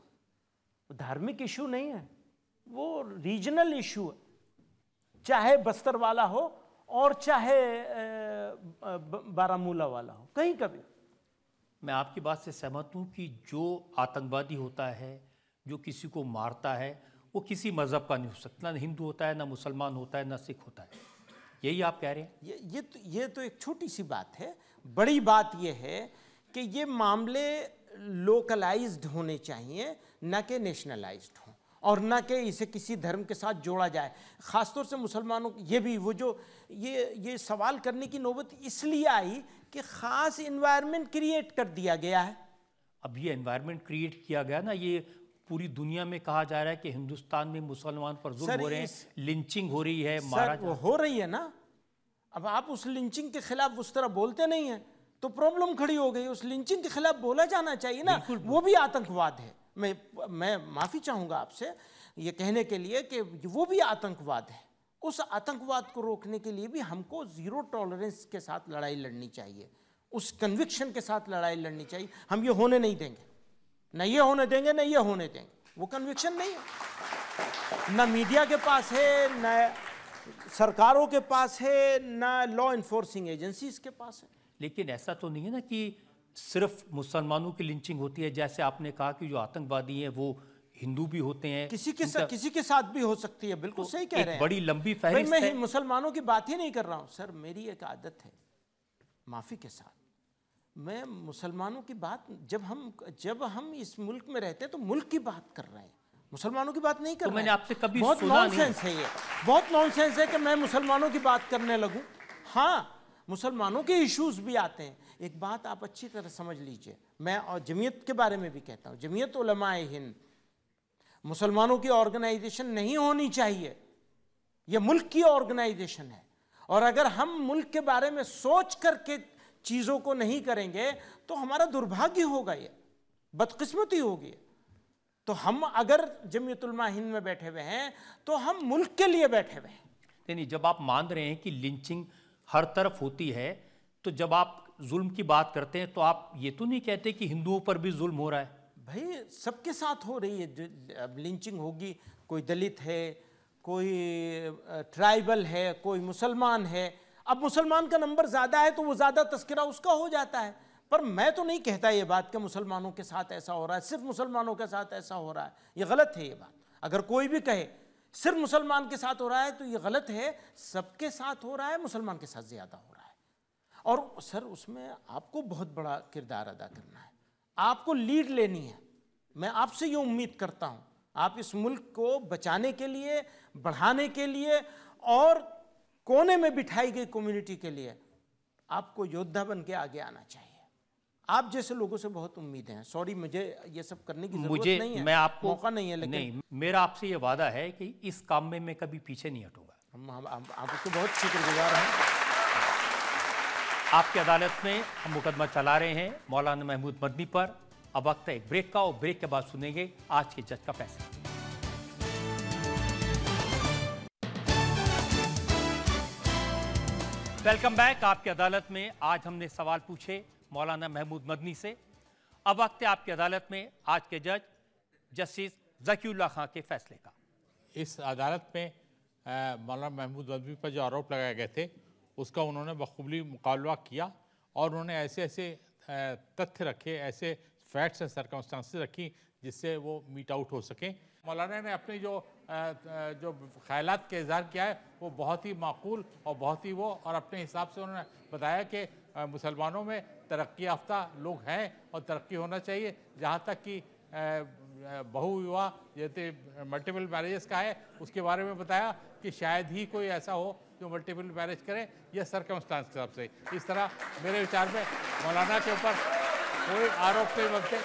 धार्मिक इशू नहीं है वो रीजनल इशू है चाहे बस्तर वाला हो और चाहे बारामूला वाला हो कहीं का भी मैं आपकी बात से सहमत हूँ कि जो आतंकवादी होता है जो किसी को मारता है वो किसी मज़हब का नहीं हो सकता ना हिंदू होता है ना मुसलमान होता है ना सिख होता है यही आप कह रहे हैं ये ये तो ये तो एक छोटी सी बात है बड़ी बात ये है कि ये मामले लोकलाइज्ड होने चाहिए ना कि नेशनलाइज्ड हों और ना कि इसे किसी धर्म के साथ जोड़ा जाए ख़ासतौर से मुसलमानों ये भी वो जो ये ये सवाल करने की नौबत इसलिए आई कि ख़ास इन्वायरमेंट क्रिएट कर दिया गया है अब ये इन्वायरमेंट क्रिएट किया गया ना ये पूरी दुनिया में कहा जा रहा है कि हिंदुस्तान में मुसलमान पर जुल्म हो रहे हैं लिंचिंग हो रही है मारा सर, हो रही है ना अब आप उस लिंचिंग के खिलाफ उस तरह बोलते नहीं हैं तो प्रॉब्लम खड़ी हो गई उस लिंचिंग के खिलाफ बोला जाना चाहिए ना वो भी आतंकवाद है मैं मैं माफ़ी चाहूंगा आपसे ये कहने के लिए कि वो भी आतंकवाद है उस आतंकवाद को रोकने के लिए भी हमको ज़ीरो टॉलरेंस के साथ लड़ाई लड़नी चाहिए उस कन्विक्शन के साथ लड़ाई लड़नी चाहिए हम ये होने नहीं देंगे न ये होने देंगे न ये होने देंगे वो कन्विक्शन नहीं है न मीडिया के पास है न सरकारों के पास है न लॉ इन्फोर्सिंग एजेंसीज के पास है लेकिन ऐसा तो नहीं है ना कि सिर्फ मुसलमानों की लिंचिंग होती है जैसे आपने कहा कि जो आतंकवादी हैं वो हिंदू भी होते हैं किसी के साथ किसी के साथ भी हो सकती है बिल्कुल तो सही कह रहे हैं बड़ी लंबी फहरिस्त मैं मुसलमानों की बात ही नहीं कर रहा हूं सर मेरी एक आदत है माफी के साथ मैं मुसलमानों की बात जब हम जब हम इस मुल्क में रहते हैं तो मुल्क की बात कर रहे हैं मुसलमानों की बात नहीं कर तो मैंने आपसे कभी बहुत नॉनसेंस है ये बहुत नॉनसेंस है कि मैं मुसलमानों की बात करने लगूं हाँ मुसलमानों के इश्यूज भी आते हैं एक बात आप अच्छी तरह समझ लीजिए मैं और जमीयत के बारे में भी कहता हूँ जमीयत उलमाए हिंद मुसलमानों की ऑर्गेनाइजेशन नहीं होनी चाहिए यह मुल्क की ऑर्गेनाइजेशन है और अगर हम मुल्क के बारे में सोच करके चीज़ों को नहीं करेंगे तो हमारा दुर्भाग्य होगा ये बदकिस्मती होगी तो हम अगर जमयतुलमा हिंद में बैठे हुए हैं तो हम मुल्क के लिए बैठे हुए हैं नहीं जब आप मान रहे हैं कि लिंचिंग हर तरफ होती है तो जब आप जुल्म की बात करते हैं तो आप ये तो नहीं कहते कि हिंदुओं पर भी जुल्म हो रहा है भाई सबके साथ हो रही है अब लिंचिंग होगी कोई दलित है कोई ट्राइबल है कोई मुसलमान है अब मुसलमान का नंबर ज़्यादा है तो वो ज़्यादा तस्करा उसका हो जाता है पर मैं तो नहीं कहता ये बात कि मुसलमानों के साथ ऐसा हो रहा है सिर्फ मुसलमानों के साथ ऐसा हो रहा है ये गलत है ये बात अगर कोई भी कहे सिर्फ मुसलमान के साथ हो रहा है तो ये गलत है सबके साथ हो रहा है मुसलमान के साथ ज़्यादा हो रहा है और सर उसमें आपको बहुत बड़ा किरदार अदा करना है आपको लीड लेनी है मैं आपसे ये उम्मीद करता हूँ आप इस मुल्क को बचाने के लिए बढ़ाने के लिए और कोने में बिठाई गई कम्युनिटी के लिए आपको योद्धा बन के आगे आना चाहिए आप जैसे लोगों से बहुत उम्मीद है सॉरी मुझे ये सब करने की मुझे नहीं है मैं आपको मौका नहीं है लेकिन नहीं मेरा आपसे ये वादा है कि इस काम में मैं कभी पीछे नहीं हटूंगा हम आपको बहुत शुक्रगुजार हैं आपकी अदालत में हम मुकदमा चला रहे हैं मौलाना महमूद मदनी पर अब वक्त है एक ब्रेक का और ब्रेक के बाद सुनेंगे आज के जज का फैसला वेलकम बैक आपकी अदालत में आज हमने सवाल पूछे मौलाना महमूद मदनी से अब वक्त है आपकी अदालत में आज के जज जस्टिस जकीउल्ला खां के फैसले का इस अदालत में मौलाना महमूद मदनी पर जो आरोप लगाए गए थे उसका उन्होंने बखूबली मुकाबला किया और उन्होंने ऐसे ऐसे तथ्य रखे ऐसे फैक्ट्स एंड सरकमस्टांसिस रखी जिससे वो मीट आउट हो सकें मौलाना ने अपनी जो जो ख्याल का इजहार किया है वो बहुत ही माकूल और बहुत ही वो और अपने हिसाब से उन्होंने बताया कि मुसलमानों में तरक्की याफ्ता लोग हैं और तरक्की होना चाहिए जहाँ तक कि बहु विवाह जैसे मल्टीपल मैरिज़ का है उसके बारे में बताया कि शायद ही कोई ऐसा हो जो मल्टीपल मैरिज करे या सरकमस्टांस के हिसाब से इस तरह मेरे विचार में मौलाना के ऊपर कोई आरोप नहीं बनते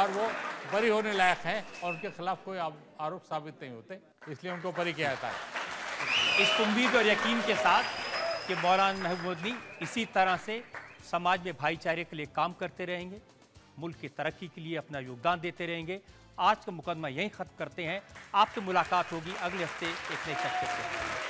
और वो बरी होने लायक हैं और उनके खिलाफ कोई आरोप साबित नहीं होते इसलिए उनको बरी किया जाता है इस उम्मीद और यकीन के साथ कि मौलान महमूदनी इसी तरह से समाज में भाईचारे के लिए काम करते रहेंगे मुल्क की तरक्की के लिए अपना योगदान देते रहेंगे आज का मुकदमा यहीं ख़त्म करते हैं आपसे मुलाकात होगी अगले हफ्ते एक नए शख्स से